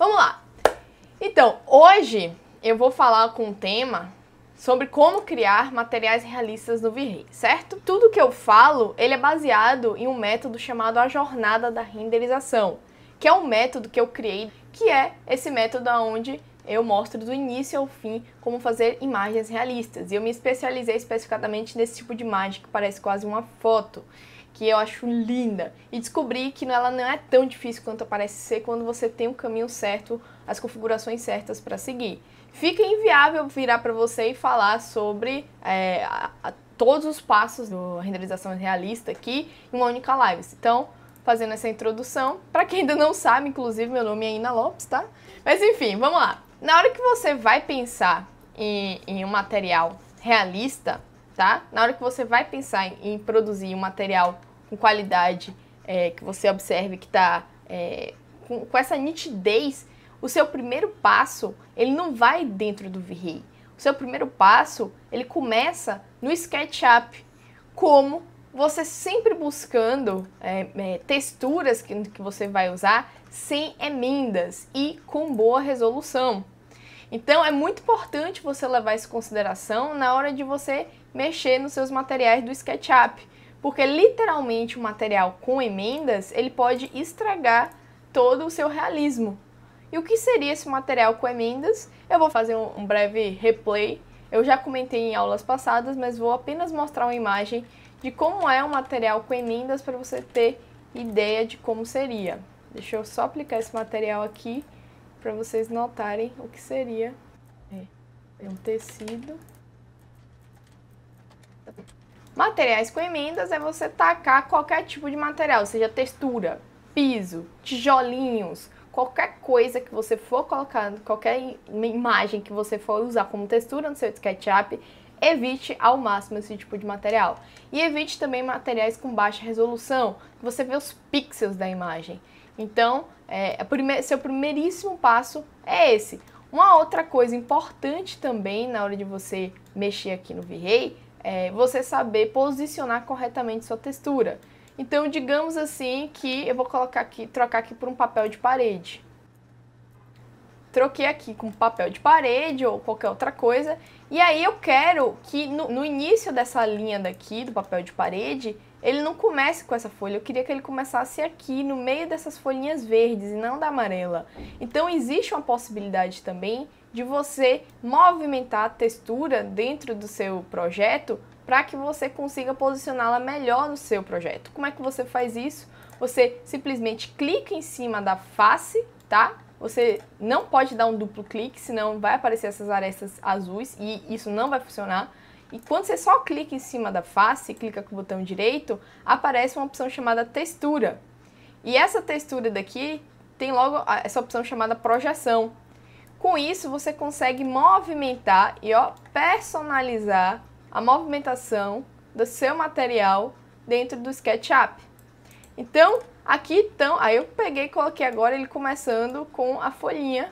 Vamos lá. Então, hoje eu vou falar com um tema sobre como criar materiais realistas no Virrei, certo? Tudo que eu falo, ele é baseado em um método chamado a jornada da renderização, que é um método que eu criei, que é esse método onde eu mostro do início ao fim como fazer imagens realistas. E eu me especializei especificadamente nesse tipo de imagem que parece quase uma foto que eu acho linda. E descobri que ela não é tão difícil quanto parece ser quando você tem o caminho certo, as configurações certas para seguir. Fica inviável virar para você e falar sobre é, a, a, todos os passos da renderização realista aqui em uma única live. Então, fazendo essa introdução, para quem ainda não sabe, inclusive meu nome é Ina Lopes, tá? Mas enfim, vamos lá. Na hora que você vai pensar em, em um material realista, tá? Na hora que você vai pensar em, em produzir um material com qualidade, é, que você observe que está é, com, com, essa nitidez, o seu primeiro passo, ele não vai dentro do virrei. O seu primeiro passo, ele começa no SketchUp, como você sempre buscando é, é, texturas que, que você vai usar sem emendas e com boa resolução. Então é muito importante você levar isso em consideração na hora de você mexer nos seus materiais do SketchUp. Porque literalmente o material com emendas, ele pode estragar todo o seu realismo. E o que seria esse material com emendas? Eu vou fazer um breve replay. Eu já comentei em aulas passadas, mas vou apenas mostrar uma imagem de como é um material com emendas para você ter ideia de como seria. Deixa eu só aplicar esse material aqui para vocês notarem o que seria. É, é um tecido Materiais com emendas é você tacar qualquer tipo de material, seja textura, piso, tijolinhos, qualquer coisa que você for colocar, qualquer imagem que você for usar como textura no seu SketchUp, evite ao máximo esse tipo de material. E evite também materiais com baixa resolução, que você vê os pixels da imagem. Então, é, é seu primeiríssimo passo é esse. Uma outra coisa importante também na hora de você mexer aqui no V-Ray é, você saber posicionar corretamente sua textura. Então, digamos assim que eu vou colocar aqui, trocar aqui por um papel de parede. Troquei aqui com papel de parede ou qualquer outra coisa. E aí eu quero que no, no início dessa linha daqui, do papel de parede, ele não comece com essa folha. Eu queria que ele começasse aqui, no meio dessas folhinhas verdes e não da amarela. Então existe uma possibilidade também de você movimentar a textura dentro do seu projeto para que você consiga posicioná-la melhor no seu projeto. Como é que você faz isso? Você simplesmente clica em cima da face, tá? Você não pode dar um duplo clique, senão vai aparecer essas arestas azuis e isso não vai funcionar. E quando você só clica em cima da face, clica com o botão direito, aparece uma opção chamada textura. E essa textura daqui tem logo essa opção chamada projeção. Com isso, você consegue movimentar e ó, personalizar a movimentação do seu material dentro do SketchUp. Então, aqui então, aí eu peguei e coloquei agora ele começando com a folhinha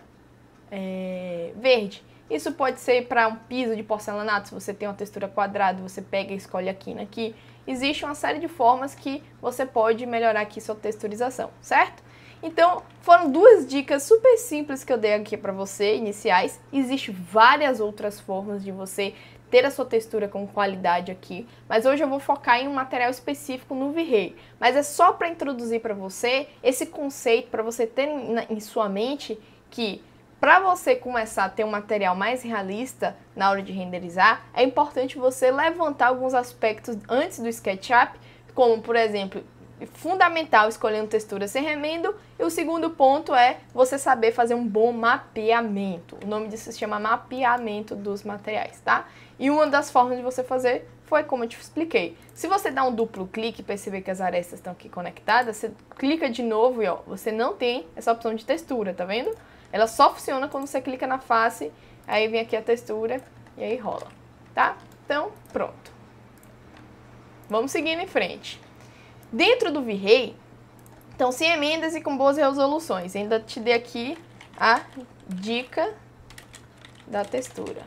é, verde. Isso pode ser para um piso de porcelanato, se você tem uma textura quadrada, você pega e escolhe a quina aqui. Né? Existe uma série de formas que você pode melhorar aqui sua texturização, certo? Então, foram duas dicas super simples que eu dei aqui para você, iniciais. Existem várias outras formas de você ter a sua textura com qualidade aqui, mas hoje eu vou focar em um material específico no V-Ray. Mas é só para introduzir para você esse conceito, para você ter em sua mente que para você começar a ter um material mais realista na hora de renderizar, é importante você levantar alguns aspectos antes do SketchUp, como por exemplo, fundamental escolhendo textura sem remendo, e o segundo ponto é você saber fazer um bom mapeamento. O nome disso se chama mapeamento dos materiais, tá? E uma das formas de você fazer foi como eu te expliquei. Se você dá um duplo clique e perceber que as arestas estão aqui conectadas, você clica de novo e ó, você não tem essa opção de textura, tá vendo? Ela só funciona quando você clica na face, aí vem aqui a textura e aí rola, tá? Então, pronto. Vamos seguindo em frente. Dentro do V-Ray, então, sem emendas e com boas resoluções. Ainda te dei aqui a dica da textura.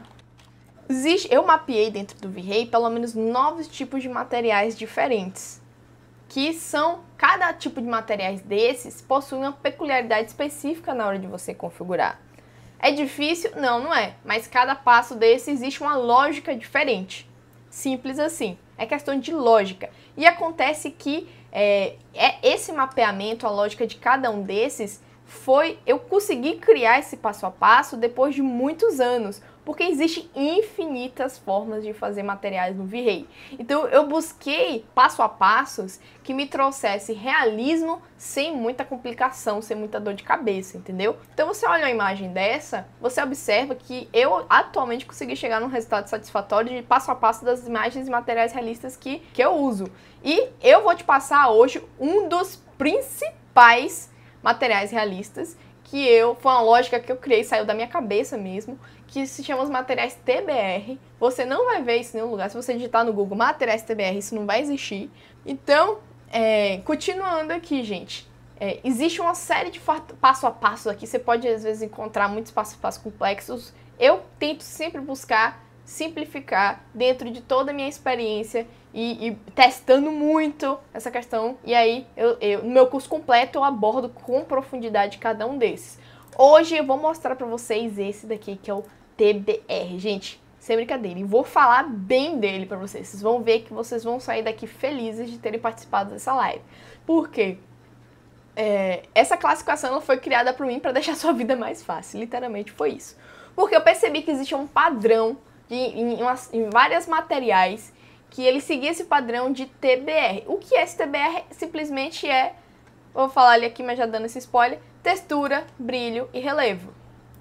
Existe, eu mapeei dentro do V-Ray pelo menos nove tipos de materiais diferentes que são cada tipo de materiais desses possui uma peculiaridade específica na hora de você configurar. É difícil? Não, não é, mas cada passo desse existe uma lógica diferente. Simples assim, é questão de lógica. E acontece que é, é esse mapeamento, a lógica de cada um desses, foi eu consegui criar esse passo a passo depois de muitos anos, porque existem infinitas formas de fazer materiais no V-Ray. Então eu busquei passo a passos que me trouxesse realismo sem muita complicação, sem muita dor de cabeça, entendeu? Então você olha uma imagem dessa, você observa que eu atualmente consegui chegar num resultado satisfatório de passo a passo das imagens e materiais realistas que, que eu uso. E eu vou te passar hoje um dos principais materiais realistas que eu, foi uma lógica que eu criei, saiu da minha cabeça mesmo, que se chama os materiais TBR. Você não vai ver isso em nenhum lugar. Se você digitar no Google materiais TBR, isso não vai existir. Então, é, continuando aqui, gente. É, existe uma série de passo a passo aqui. Você pode, às vezes, encontrar muitos passo a passo complexos. Eu tento sempre buscar simplificar dentro de toda a minha experiência e, e, testando muito essa questão. E aí, eu, eu, no meu curso completo, eu abordo com profundidade cada um desses. Hoje eu vou mostrar para vocês esse daqui, que é o TBR. Gente, sem brincadeira, e vou falar bem dele para vocês. Vocês vão ver que vocês vão sair daqui felizes de terem participado dessa live. Por quê? É, essa classificação foi criada por mim para deixar sua vida mais fácil. Literalmente foi isso. Porque eu percebi que existe um padrão de, em, em, em várias materiais que ele seguia esse padrão de TBR. O que é esse TBR? Simplesmente é, vou falar ali aqui, mas já dando esse spoiler, textura, brilho e relevo.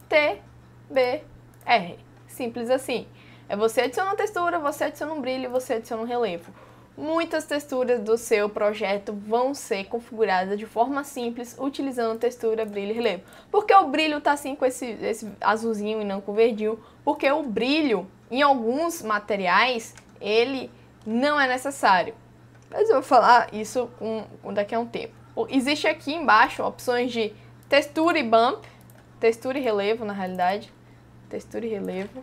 TBR. Simples assim. É você adiciona uma textura, você adiciona um brilho, você adiciona um relevo. Muitas texturas do seu projeto vão ser configuradas de forma simples, utilizando textura, brilho e relevo. Porque o brilho tá assim com esse, esse azulzinho e não com verdinho? Porque o brilho, em alguns materiais, ele não é necessário. Mas eu vou falar isso com daqui a um tempo. Existe aqui embaixo opções de textura e bump, textura e relevo na realidade, textura e relevo,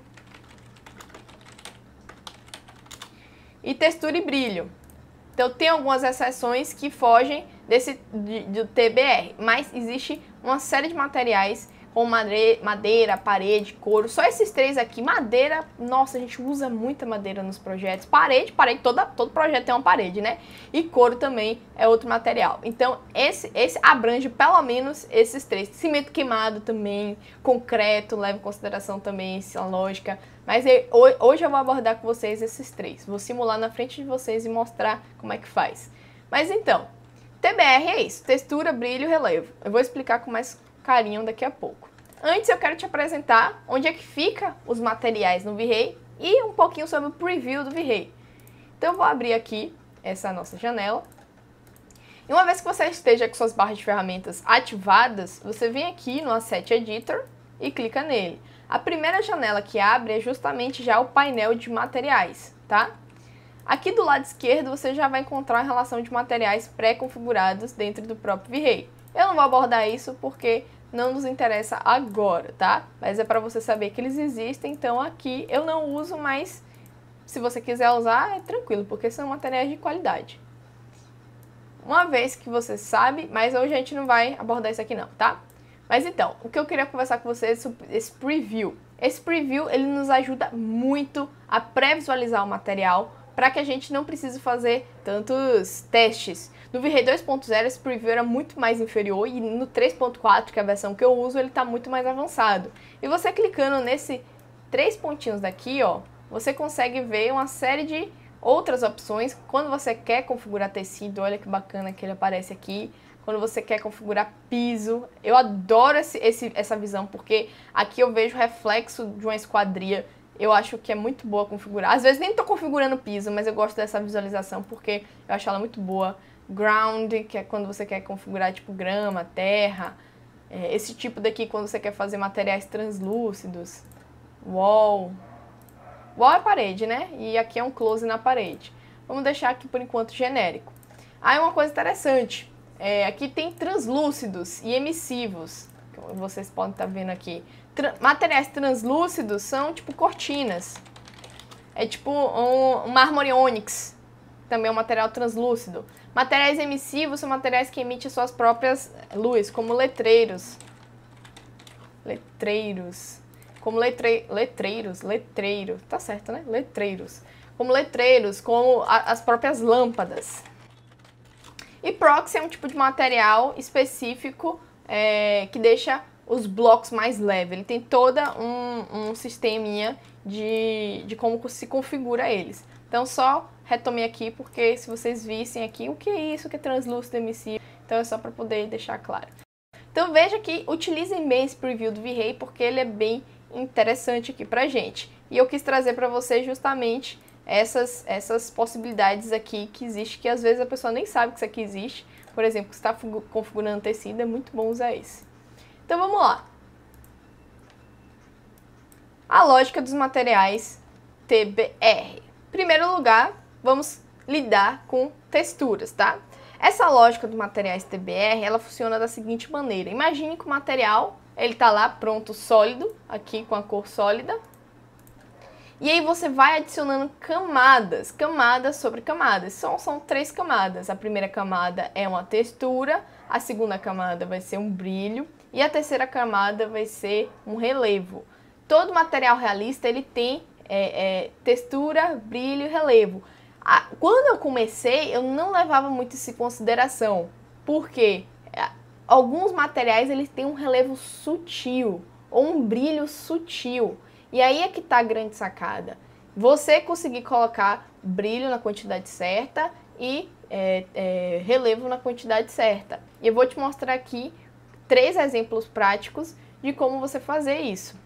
e textura e brilho. Então tem algumas exceções que fogem desse do de, TBR, mas existe uma série de materiais ou madeira, parede, couro. Só esses três aqui. Madeira, nossa, a gente usa muita madeira nos projetos. Parede, parede, toda, todo projeto tem é uma parede, né? E couro também é outro material. Então, esse, esse abrange pelo menos esses três. Cimento queimado também, concreto, leva em consideração também essa lógica. Mas é, hoje eu vou abordar com vocês esses três. Vou simular na frente de vocês e mostrar como é que faz. Mas então, TBR é isso. Textura, brilho, relevo. Eu vou explicar com mais carinho daqui a pouco. Antes eu quero te apresentar onde é que fica os materiais no V-Ray e um pouquinho sobre o preview do V-Ray. Então eu vou abrir aqui essa nossa janela. E uma vez que você esteja com suas barras de ferramentas ativadas, você vem aqui no Asset Editor e clica nele. A primeira janela que abre é justamente já o painel de materiais, tá? Aqui do lado esquerdo você já vai encontrar a relação de materiais pré-configurados dentro do próprio V-Ray. Eu não vou abordar isso porque não nos interessa agora, tá? Mas é para você saber que eles existem, então aqui eu não uso, mas se você quiser usar, é tranquilo, porque são materiais de qualidade. Uma vez que você sabe, mas hoje a gente não vai abordar isso aqui não, tá? Mas então, o que eu queria conversar com vocês é sobre esse preview. Esse preview, ele nos ajuda muito a pré-visualizar o material para que a gente não precise fazer tantos testes, no V-Ray 2.0 esse preview era muito mais inferior e no 3.4, que é a versão que eu uso, ele está muito mais avançado. E você clicando nesse três pontinhos daqui, ó, você consegue ver uma série de outras opções. Quando você quer configurar tecido, olha que bacana que ele aparece aqui. Quando você quer configurar piso, eu adoro esse, esse, essa visão, porque aqui eu vejo reflexo de uma esquadria eu acho que é muito boa configurar. Às vezes nem estou configurando piso, mas eu gosto dessa visualização porque eu acho ela muito boa ground, que é quando você quer configurar tipo grama, terra. É, esse tipo daqui quando você quer fazer materiais translúcidos. Wall. Wall é parede, né? E aqui é um close na parede. Vamos deixar aqui por enquanto genérico. Aí ah, uma coisa interessante. É, aqui tem translúcidos e emissivos. Que vocês podem estar tá vendo aqui. materiais translúcidos são tipo cortinas. É tipo um, mármore onyx, Também é um material translúcido. Materiais emissivos são materiais que emitem suas próprias luzes, como letreiros. Letreiros. Como letre... letreiros, letreiro. Tá certo, né? Letreiros. Como letreiros, como a, as próprias lâmpadas. E proxy é um tipo de material específico é, que deixa os blocos mais leves. Ele tem toda um, um sisteminha de, de como se configura eles. Então, só retomei aqui porque se vocês vissem aqui, o que é isso, que é translúcido MC? Então é só para poder deixar claro. Então veja que utilizem bem esse preview do V-Ray porque ele é bem interessante aqui pra gente. E eu quis trazer para vocês justamente essas, essas possibilidades aqui que existe, que às vezes a pessoa nem sabe que isso aqui existe. Por exemplo, se está configurando tecido, é muito bom usar esse. Então vamos lá. A lógica dos materiais TBR. Primeiro lugar, vamos lidar com texturas, tá? Essa lógica do materiais TBR, ela funciona da seguinte maneira. Imagine que o material, ele tá lá pronto, sólido, aqui com a cor sólida. E aí você vai adicionando camadas, camadas sobre camadas. São, são três camadas. A primeira camada é uma textura, a segunda camada vai ser um brilho e a terceira camada vai ser um relevo. Todo material realista, ele tem é, é, textura, brilho e relevo. Quando eu comecei, eu não levava muito isso em consideração, porque é, alguns materiais eles têm um relevo sutil ou um brilho sutil. E aí é que está a grande sacada. Você conseguir colocar brilho na quantidade certa e é, é, relevo na quantidade certa. E eu vou te mostrar aqui três exemplos práticos de como você fazer isso.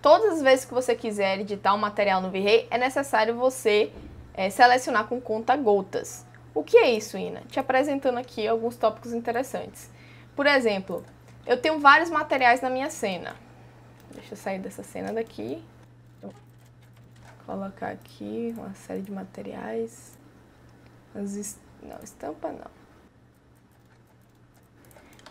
Todas as vezes que você quiser editar um material no V-Ray, é necessário você é, selecionar com conta-gotas. O que é isso, Ina? Te apresentando aqui alguns tópicos interessantes. Por exemplo, eu tenho vários materiais na minha cena. Deixa eu sair dessa cena daqui. Vou então, colocar aqui uma série de materiais. Est... Não, estampa não.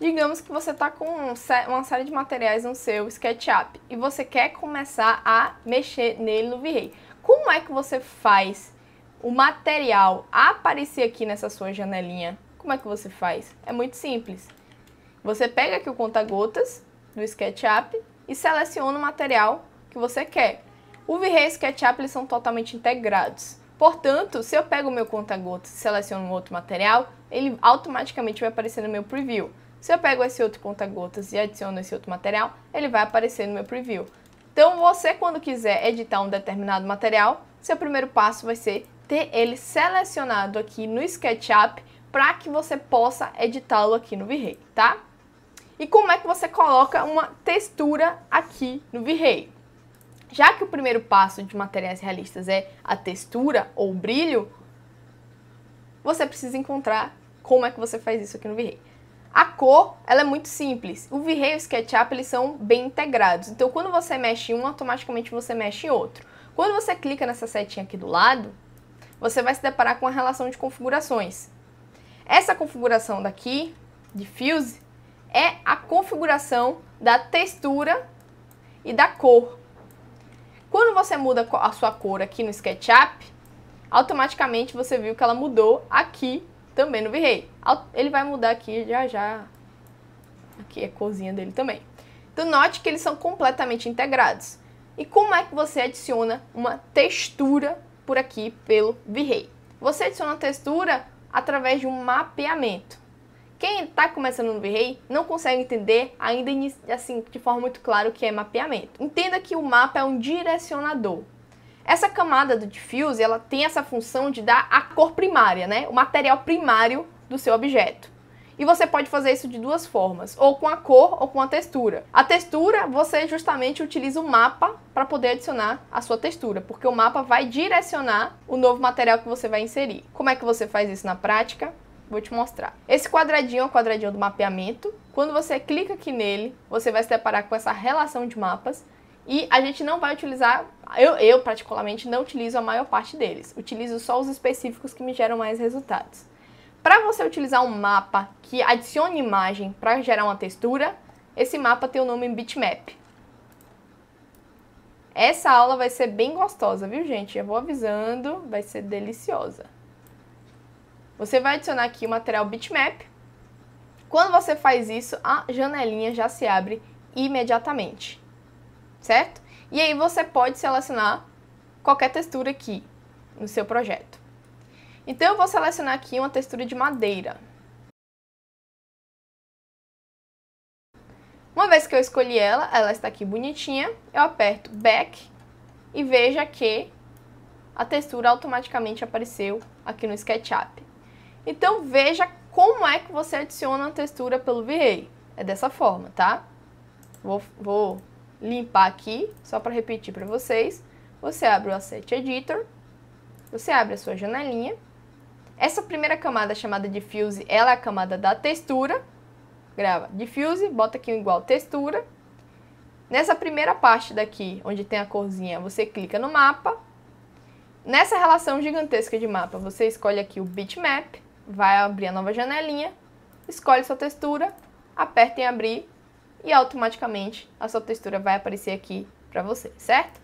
Digamos que você está com uma série de materiais no seu SketchUp e você quer começar a mexer nele no V-Ray. Como é que você faz o material aparecer aqui nessa sua janelinha, como é que você faz? É muito simples. Você pega aqui o conta-gotas do SketchUp e seleciona o material que você quer. O V-Ray e o SketchUp eles são totalmente integrados. Portanto, se eu pego o meu conta-gotas e seleciono um outro material, ele automaticamente vai aparecer no meu preview. Se eu pego esse outro conta-gotas e adiciono esse outro material, ele vai aparecer no meu preview. Então, você, quando quiser editar um determinado material, seu primeiro passo vai ser ter ele selecionado aqui no SketchUp para que você possa editá-lo aqui no V-Ray, tá? E como é que você coloca uma textura aqui no V-Ray? Já que o primeiro passo de materiais realistas é a textura ou brilho, você precisa encontrar como é que você faz isso aqui no V-Ray. A cor, ela é muito simples. O V-Ray e o SketchUp, eles são bem integrados. Então, quando você mexe em um, automaticamente você mexe em outro. Quando você clica nessa setinha aqui do lado, você vai se deparar com a relação de configurações. Essa configuração daqui, de Fuse, é a configuração da textura e da cor. Quando você muda a sua cor aqui no SketchUp, automaticamente você viu que ela mudou aqui também no V-Ray. Ele vai mudar aqui já já. Aqui é a corzinha dele também. Então note que eles são completamente integrados. E como é que você adiciona uma textura por aqui pelo V-Ray. Você adiciona textura através de um mapeamento. Quem está começando no V-Ray não consegue entender ainda assim de forma muito clara o que é mapeamento. Entenda que o mapa é um direcionador. Essa camada do diffuse, ela tem essa função de dar a cor primária, né? O material primário do seu objeto. E você pode fazer isso de duas formas, ou com a cor ou com a textura. A textura, você justamente utiliza o mapa para poder adicionar a sua textura, porque o mapa vai direcionar o novo material que você vai inserir. Como é que você faz isso na prática? Vou te mostrar. Esse quadradinho é o quadradinho do mapeamento. Quando você clica aqui nele, você vai se deparar com essa relação de mapas e a gente não vai utilizar, eu, eu particularmente não utilizo a maior parte deles, utilizo só os específicos que me geram mais resultados. Para você utilizar um mapa que adicione imagem para gerar uma textura, esse mapa tem o nome bitmap. Essa aula vai ser bem gostosa, viu gente? Eu vou avisando, vai ser deliciosa. Você vai adicionar aqui o material bitmap. Quando você faz isso, a janelinha já se abre imediatamente, certo? E aí você pode selecionar qualquer textura aqui no seu projeto. Então eu vou selecionar aqui uma textura de madeira. Uma vez que eu escolhi ela, ela está aqui bonitinha, eu aperto Back e veja que a textura automaticamente apareceu aqui no SketchUp. Então veja como é que você adiciona a textura pelo V-Ray. É dessa forma, tá? Vou, vou limpar aqui, só para repetir para vocês. Você abre o Asset Editor, você abre a sua janelinha essa primeira camada chamada diffuse, ela é a camada da textura. Grava diffuse, bota aqui o igual textura. Nessa primeira parte daqui, onde tem a corzinha, você clica no mapa. Nessa relação gigantesca de mapa, você escolhe aqui o bitmap, vai abrir a nova janelinha, escolhe sua textura, aperta em abrir e automaticamente a sua textura vai aparecer aqui para você, certo?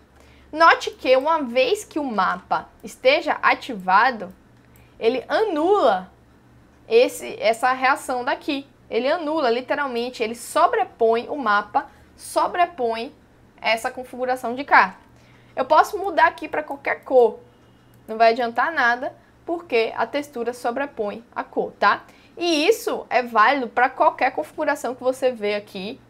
Note que uma vez que o mapa esteja ativado, ele anula esse, essa reação daqui. Ele anula, literalmente, ele sobrepõe o mapa, sobrepõe essa configuração de cá. Eu posso mudar aqui para qualquer cor, não vai adiantar nada, porque a textura sobrepõe a cor, tá? E isso é válido para qualquer configuração que você vê aqui,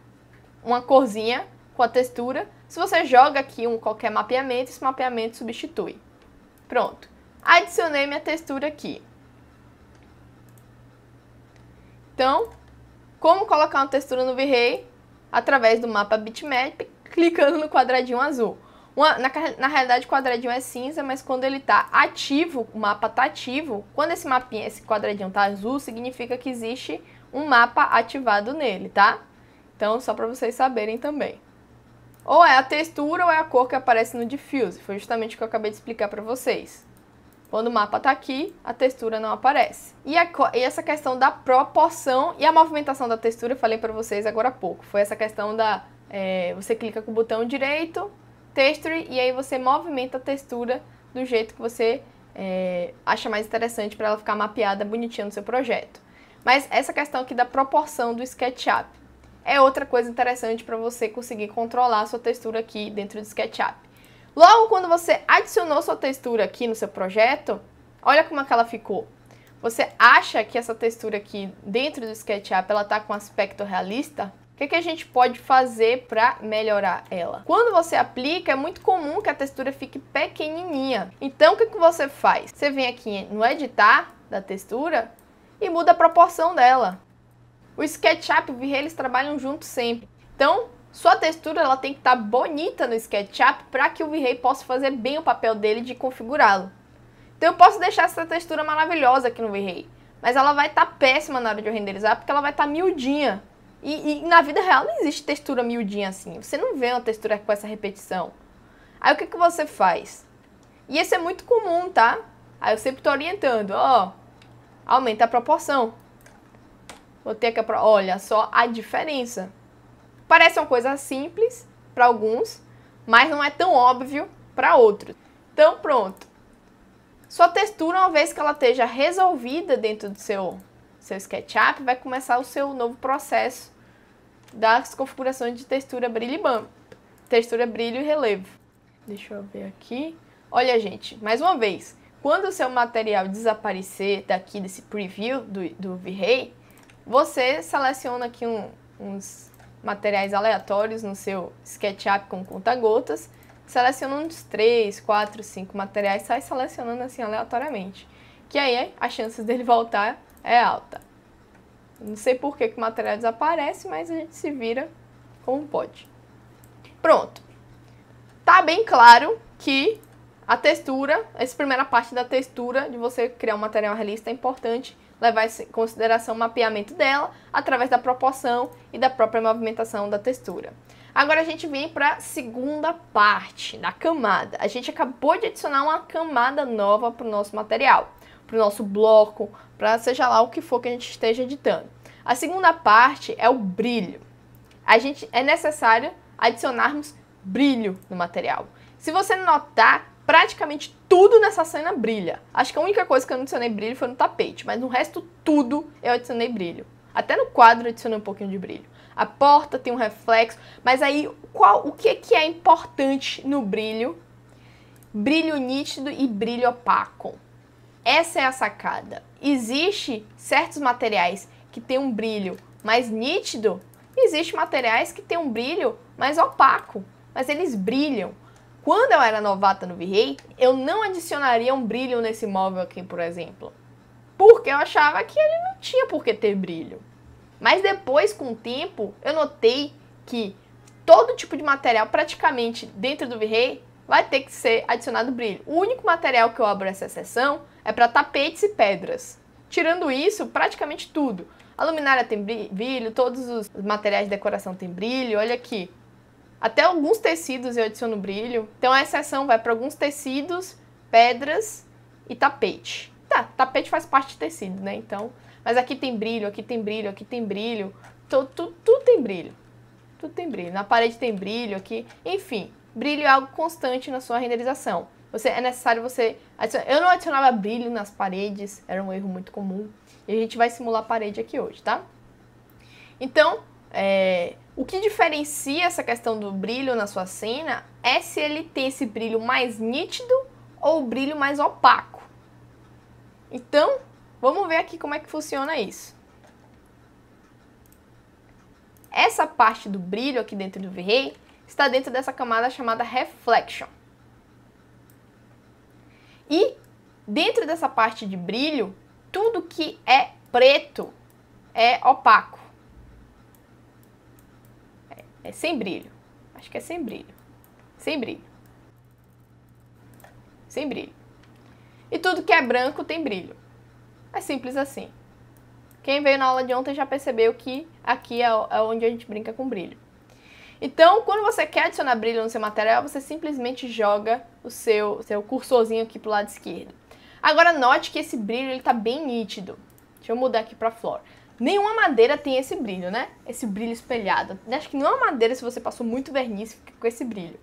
uma corzinha com a textura. Se você joga aqui um qualquer mapeamento, esse mapeamento substitui. Pronto. Adicionei minha textura aqui. Então, como colocar uma textura no V-Ray? Através do mapa bitmap, clicando no quadradinho azul. Uma, na, na, realidade, o quadradinho é cinza, mas quando ele está ativo, o mapa está ativo, quando esse mapinha, esse quadradinho está azul, significa que existe um mapa ativado nele, tá? Então, só para vocês saberem também. Ou é a textura ou é a cor que aparece no diffuse, foi justamente o que eu acabei de explicar para vocês. Quando o mapa está aqui, a textura não aparece. E, a, e, essa questão da proporção e a movimentação da textura, eu falei para vocês agora há pouco. Foi essa questão da... É, você clica com o botão direito, texture, e aí você movimenta a textura do jeito que você é, acha mais interessante para ela ficar mapeada bonitinha no seu projeto. Mas essa questão aqui da proporção do SketchUp é outra coisa interessante para você conseguir controlar a sua textura aqui dentro do SketchUp. Logo, quando você adicionou sua textura aqui no seu projeto, olha como é que ela ficou. Você acha que essa textura aqui dentro do SketchUp ela tá com aspecto realista? O que, que, a gente pode fazer para melhorar ela? Quando você aplica, é muito comum que a textura fique pequenininha. Então, o que, que você faz? Você vem aqui no editar da textura e muda a proporção dela. O SketchUp e o Vray, eles trabalham juntos sempre. Então, sua textura ela tem que estar tá bonita no SketchUp para que o V-Ray possa fazer bem o papel dele de configurá-lo. Então eu posso deixar essa textura maravilhosa aqui no V-Ray, mas ela vai estar tá péssima na hora de eu renderizar porque ela vai estar tá miudinha. E, e, na vida real não existe textura miudinha assim, você não vê uma textura com essa repetição. Aí o que, que você faz? E esse é muito comum, tá? Aí eu sempre tô orientando, ó, aumenta a proporção. Vou ter a Olha só a diferença. Parece uma coisa simples para alguns, mas não é tão óbvio para outros. Então pronto. Sua textura, uma vez que ela esteja resolvida dentro do seu, seu SketchUp, vai começar o seu novo processo das configurações de textura brilho e bam. Textura, brilho e relevo. Deixa eu ver aqui. Olha, gente, mais uma vez, quando o seu material desaparecer daqui desse preview do, do V-Ray, você seleciona aqui um, uns materiais aleatórios no seu SketchUp com conta-gotas, seleciona uns 3, 4, 5 materiais, sai selecionando assim aleatoriamente. Que aí as chances dele voltar é alta. Não sei por que, que o material desaparece, mas a gente se vira como pode. Pronto. Tá bem claro que a textura, essa primeira parte da textura de você criar um material realista é importante levar em consideração o mapeamento dela através da proporção e da própria movimentação da textura. Agora a gente vem para a segunda parte da camada. A gente acabou de adicionar uma camada nova para o nosso material, para o nosso bloco, para seja lá o que for que a gente esteja editando. A segunda parte é o brilho. A gente é necessário adicionarmos brilho no material. Se você notar, praticamente tudo nessa cena brilha. Acho que a única coisa que eu não adicionei brilho foi no tapete, mas no resto tudo eu adicionei brilho. Até no quadro eu adicionei um pouquinho de brilho. A porta tem um reflexo, mas aí qual, o que, que é importante no brilho? Brilho nítido e brilho opaco. Essa é a sacada. Existe certos materiais que têm um brilho mais nítido, existe materiais que têm um brilho mais opaco, mas eles brilham. Quando eu era novata no V-Ray, eu não adicionaria um brilho nesse móvel aqui, por exemplo. Porque eu achava que ele não tinha por que ter brilho. Mas depois, com o tempo, eu notei que todo tipo de material, praticamente, dentro do V-Ray, vai ter que ser adicionado brilho. O único material que eu abro essa seção é para tapetes e pedras. Tirando isso, praticamente tudo. A luminária tem brilho, todos os materiais de decoração têm brilho. Olha aqui, até alguns tecidos eu adiciono brilho. Então a exceção vai para alguns tecidos, pedras e tapete. Tá, tapete faz parte de tecido, né? Então, mas aqui tem brilho, aqui tem brilho, aqui tem brilho. Tudo, tem brilho. Tudo tem brilho. Na parede tem brilho aqui. Enfim, brilho é algo constante na sua renderização. Você, é necessário você... Adicionar. Eu não adicionava brilho nas paredes, era um erro muito comum. E a gente vai simular a parede aqui hoje, tá? Então, é, o que diferencia essa questão do brilho na sua cena é se ele tem esse brilho mais nítido ou o brilho mais opaco. Então, vamos ver aqui como é que funciona isso. Essa parte do brilho aqui dentro do V-Ray está dentro dessa camada chamada Reflection. E dentro dessa parte de brilho, tudo que é preto é opaco. É sem brilho. Acho que é sem brilho. Sem brilho. Sem brilho. E tudo que é branco tem brilho. É simples assim. Quem veio na aula de ontem já percebeu que aqui é, é onde a gente brinca com brilho. Então, quando você quer adicionar brilho no seu material, você simplesmente joga o seu, seu cursorzinho aqui para o lado esquerdo. Agora, note que esse brilho está bem nítido. Deixa eu mudar aqui para flor. Nenhuma madeira tem esse brilho, né? Esse brilho espelhado. Acho que nenhuma madeira, se você passou muito verniz, fica com esse brilho.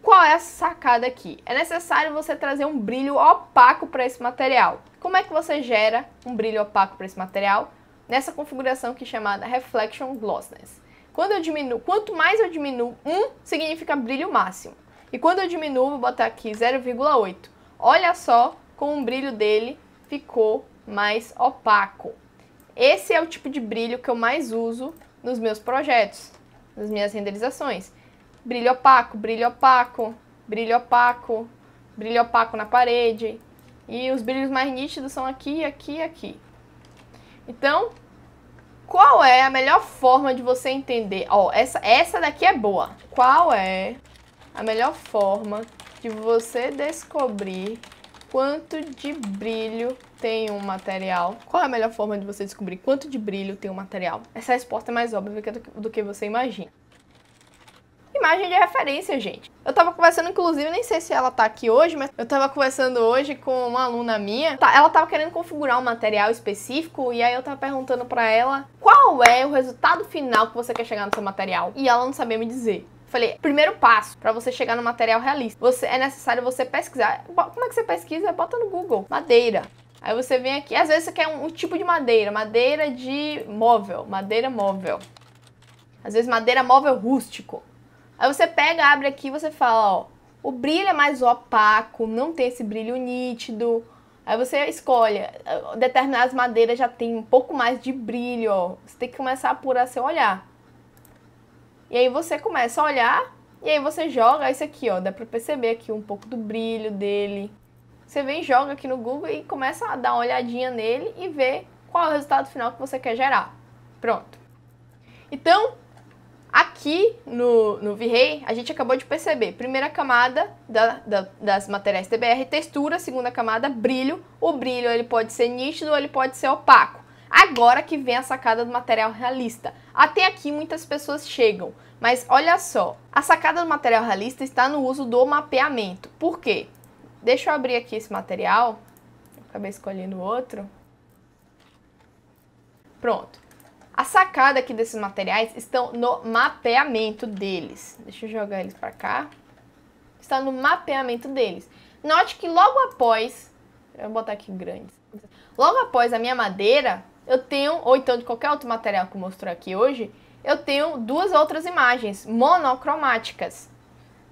Qual é a sacada aqui? É necessário você trazer um brilho opaco para esse material. Como é que você gera um brilho opaco para esse material? Nessa configuração que é chamada Reflection Glossness. Quando eu diminuo, quanto mais eu diminuo 1, significa brilho máximo. E quando eu diminuo, vou botar aqui 0,8. Olha só como o brilho dele ficou mais opaco. Esse é o tipo de brilho que eu mais uso nos meus projetos, nas minhas renderizações. Brilho opaco, brilho opaco, brilho opaco, brilho opaco na parede. E os brilhos mais nítidos são aqui, aqui e aqui. Então, qual é a melhor forma de você entender? Ó, essa, essa daqui é boa. Qual é a melhor forma de você descobrir quanto de brilho tem um material. Qual é a melhor forma de você descobrir quanto de brilho tem um material? Essa é resposta é mais óbvia é do que você imagina. Imagem de referência, gente. Eu tava conversando, inclusive, nem sei se ela tá aqui hoje, mas eu tava conversando hoje com uma aluna minha. Tá, ela tava querendo configurar um material específico e aí eu tava perguntando para ela qual é o resultado final que você quer chegar no seu material. E ela não sabia me dizer. Falei, primeiro passo para você chegar no material realista, você é necessário você pesquisar. Como é que você pesquisa? Bota no Google, madeira. Aí você vem aqui, às vezes você quer um, um tipo de madeira, madeira de móvel, madeira móvel. Às vezes madeira móvel rústico. Aí você pega, abre aqui, você fala, ó, o brilho é mais opaco, não tem esse brilho nítido. Aí você escolhe, eh, determinadas madeiras já tem um pouco mais de brilho, ó. Você tem que começar a apurar seu olhar. E aí você começa a olhar e aí você joga esse aqui, ó. Dá pra perceber aqui um pouco do brilho dele. Você vem, joga aqui no Google e começa a dar uma olhadinha nele e ver qual é o resultado final que você quer gerar. Pronto. Então, aqui no, no V-Ray, a gente acabou de perceber. Primeira camada da, da, das materiais TBR, textura. Segunda camada, brilho. O brilho ele pode ser nítido ou ele pode ser opaco. Agora que vem a sacada do material realista. Até aqui muitas pessoas chegam, mas olha só, a sacada do material realista está no uso do mapeamento. Por quê? Deixa eu abrir aqui esse material. Acabei escolhendo outro. Pronto. A sacada aqui desses materiais estão no mapeamento deles. Deixa eu jogar eles para cá. Está no mapeamento deles. Note que logo após, eu vou botar aqui grande. Logo após a minha madeira, eu tenho, ou então de qualquer outro material que eu mostrar aqui hoje, eu tenho duas outras imagens monocromáticas,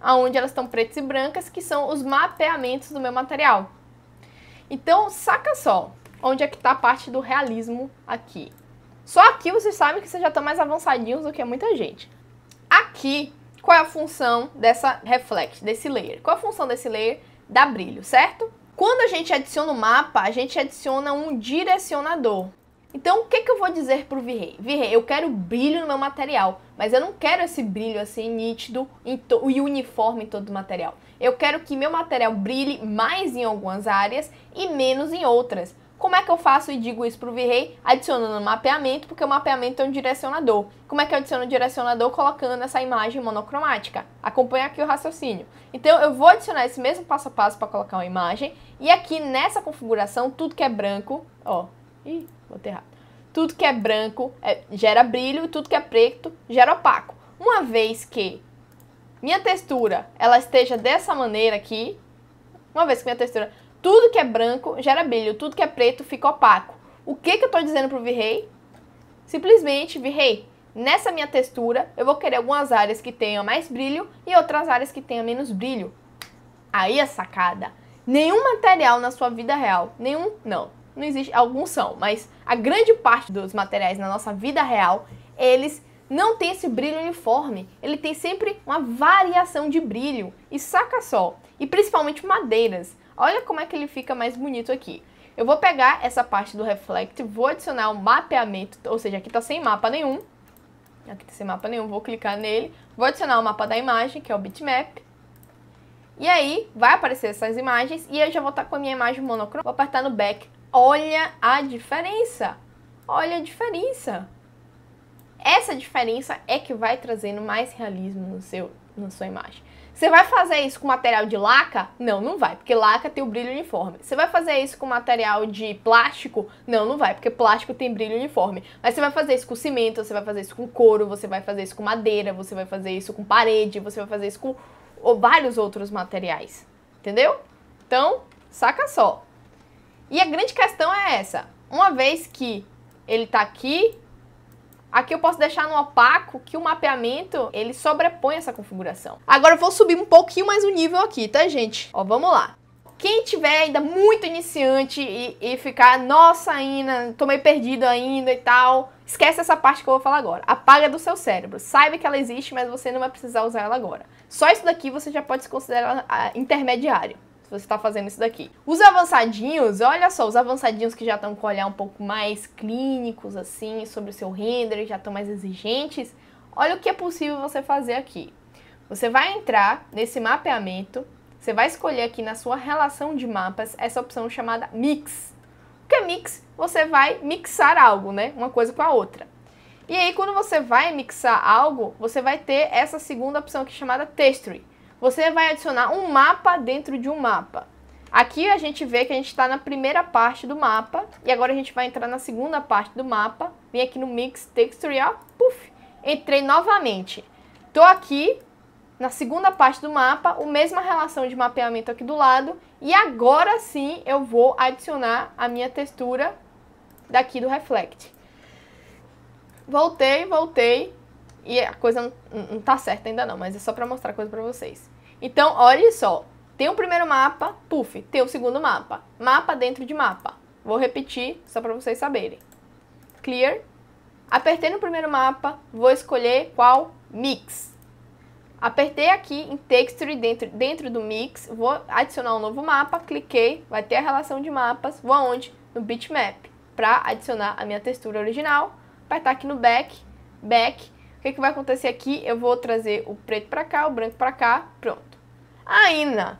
aonde elas estão pretas e brancas, que são os mapeamentos do meu material. Então, saca só, onde é que está a parte do realismo aqui. Só aqui vocês sabem que vocês já estão mais avançadinhos do que muita gente. Aqui, qual é a função dessa reflect, desse layer? Qual é a função desse layer? Dá brilho, certo? Quando a gente adiciona o um mapa, a gente adiciona um direcionador. Então, o que, que eu vou dizer pro Virrei? Virrei, eu quero brilho no meu material, mas eu não quero esse brilho assim nítido e uniforme em todo o material. Eu quero que meu material brilhe mais em algumas áreas e menos em outras. Como é que eu faço e digo isso pro Virrei? Adicionando mapeamento, porque o mapeamento é um direcionador. Como é que eu adiciono o direcionador? Colocando essa imagem monocromática. Acompanha aqui o raciocínio. Então, eu vou adicionar esse mesmo passo a passo para colocar uma imagem. E aqui nessa configuração, tudo que é branco, ó. Ih botei errado. Tudo que é branco é, gera brilho e tudo que é preto gera opaco. Uma vez que minha textura ela esteja dessa maneira aqui, uma vez que minha textura, tudo que é branco gera brilho, tudo que é preto fica opaco. O que, que eu estou dizendo para o V-Ray? Simplesmente, V-Ray, nessa minha textura eu vou querer algumas áreas que tenham mais brilho e outras áreas que tenham menos brilho. Aí a sacada. Nenhum material na sua vida real, nenhum, não, não existe, alguns são, mas a grande parte dos materiais na nossa vida real, eles não tem esse brilho uniforme, ele tem sempre uma variação de brilho. E saca só, e principalmente madeiras. Olha como é que ele fica mais bonito aqui. Eu vou pegar essa parte do reflect, vou adicionar o um mapeamento, ou seja, aqui tá sem mapa nenhum. Aqui tá sem mapa nenhum, vou clicar nele. Vou adicionar o mapa da imagem, que é o bitmap. E aí, vai aparecer essas imagens e eu já vou estar tá com a minha imagem monocroma. Vou apertar no back Olha a diferença. Olha a diferença. Essa diferença é que vai trazendo mais realismo no seu, na sua imagem. Você vai fazer isso com material de laca? Não, não vai, porque laca tem o brilho uniforme. Você vai fazer isso com material de plástico? Não, não vai, porque plástico tem brilho uniforme. Mas você vai fazer isso com cimento, você vai fazer isso com couro, você vai fazer isso com madeira, você vai fazer isso com parede, você vai fazer isso com vários outros materiais. Entendeu? Então, saca só. E a grande questão é essa. Uma vez que ele está aqui, aqui eu posso deixar no opaco que o mapeamento, ele sobrepõe essa configuração. Agora eu vou subir um pouquinho mais o nível aqui, tá gente? Ó, vamos lá. Quem tiver ainda muito iniciante e, e ficar, nossa, ainda, tô meio perdido ainda e tal, esquece essa parte que eu vou falar agora. Apaga do seu cérebro. Saiba que ela existe, mas você não vai precisar usar ela agora. Só isso daqui você já pode se considerar ah, intermediário você está fazendo isso daqui. Os avançadinhos, olha só, os avançadinhos que já estão com o olhar um pouco mais clínicos, assim, sobre o seu render, já estão mais exigentes, olha o que é possível você fazer aqui. Você vai entrar nesse mapeamento, você vai escolher aqui na sua relação de mapas essa opção chamada Mix. O que é Mix? Você vai mixar algo, né? Uma coisa com a outra. E aí, quando você vai mixar algo, você vai ter essa segunda opção aqui chamada Texture você vai adicionar um mapa dentro de um mapa. Aqui a gente vê que a gente está na primeira parte do mapa e agora a gente vai entrar na segunda parte do mapa. Vim aqui no Mix Texture, ó, puff, entrei novamente. Tô aqui na segunda parte do mapa, o mesma relação de mapeamento aqui do lado e agora sim eu vou adicionar a minha textura daqui do Reflect. Voltei, voltei e a coisa não, está tá certa ainda não, mas é só para mostrar a coisa para vocês. Então, olha só. Tem o primeiro mapa, puff, tem o segundo mapa. Mapa dentro de mapa. Vou repetir só para vocês saberem. Clear. Apertei no primeiro mapa, vou escolher qual mix. Apertei aqui em Texture dentro, dentro do mix, vou adicionar um novo mapa, cliquei, vai ter a relação de mapas, vou aonde? No bitmap, para adicionar a minha textura original. Apertar tá aqui no back, back. O que, que vai acontecer aqui? Eu vou trazer o preto para cá, o branco para cá, pronto. A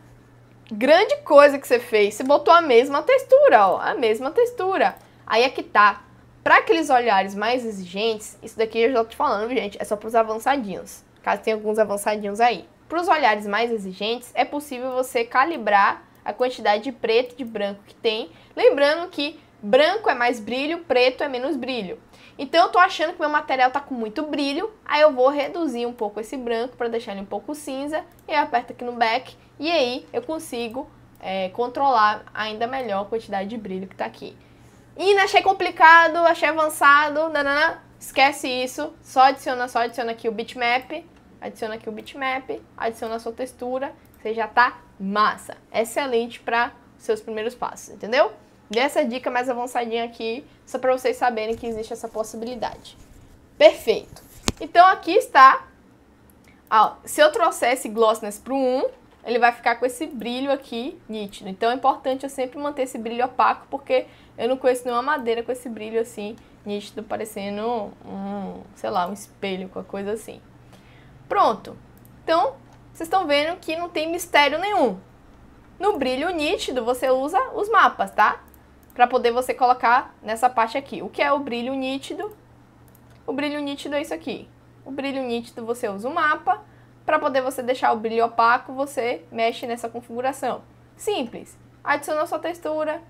grande coisa que você fez, você botou a mesma textura, ó, a mesma textura. Aí é que tá. Para aqueles olhares mais exigentes, isso daqui eu já tô te falando, gente, é só para os avançadinhos. Caso tenha alguns avançadinhos aí. Para os olhares mais exigentes, é possível você calibrar a quantidade de preto e de branco que tem. Lembrando que branco é mais brilho, preto é menos brilho. Então eu tô achando que meu material tá com muito brilho, aí eu vou reduzir um pouco esse branco para deixar ele um pouco cinza, e eu aperto aqui no back, e aí eu consigo é, controlar ainda melhor a quantidade de brilho que tá aqui. E achei complicado, achei avançado, nanana, esquece isso, só adiciona, só adiciona aqui o bitmap, adiciona aqui o bitmap, adiciona a sua textura, você já tá massa, excelente para seus primeiros passos, entendeu? Dei essa é dica mais avançadinha aqui, só para vocês saberem que existe essa possibilidade. Perfeito. Então aqui está. Ah, se eu trouxer esse glossiness para o 1, ele vai ficar com esse brilho aqui nítido. Então é importante eu sempre manter esse brilho opaco, porque eu não conheço nenhuma madeira com esse brilho assim nítido, parecendo um, sei lá, um espelho, qualquer coisa assim. Pronto. Então, vocês estão vendo que não tem mistério nenhum. No brilho nítido, você usa os mapas, tá? para poder você colocar nessa parte aqui. O que é o brilho nítido? O brilho nítido é isso aqui. O brilho nítido você usa o mapa, para poder você deixar o brilho opaco, você mexe nessa configuração. Simples. Adicionou sua textura,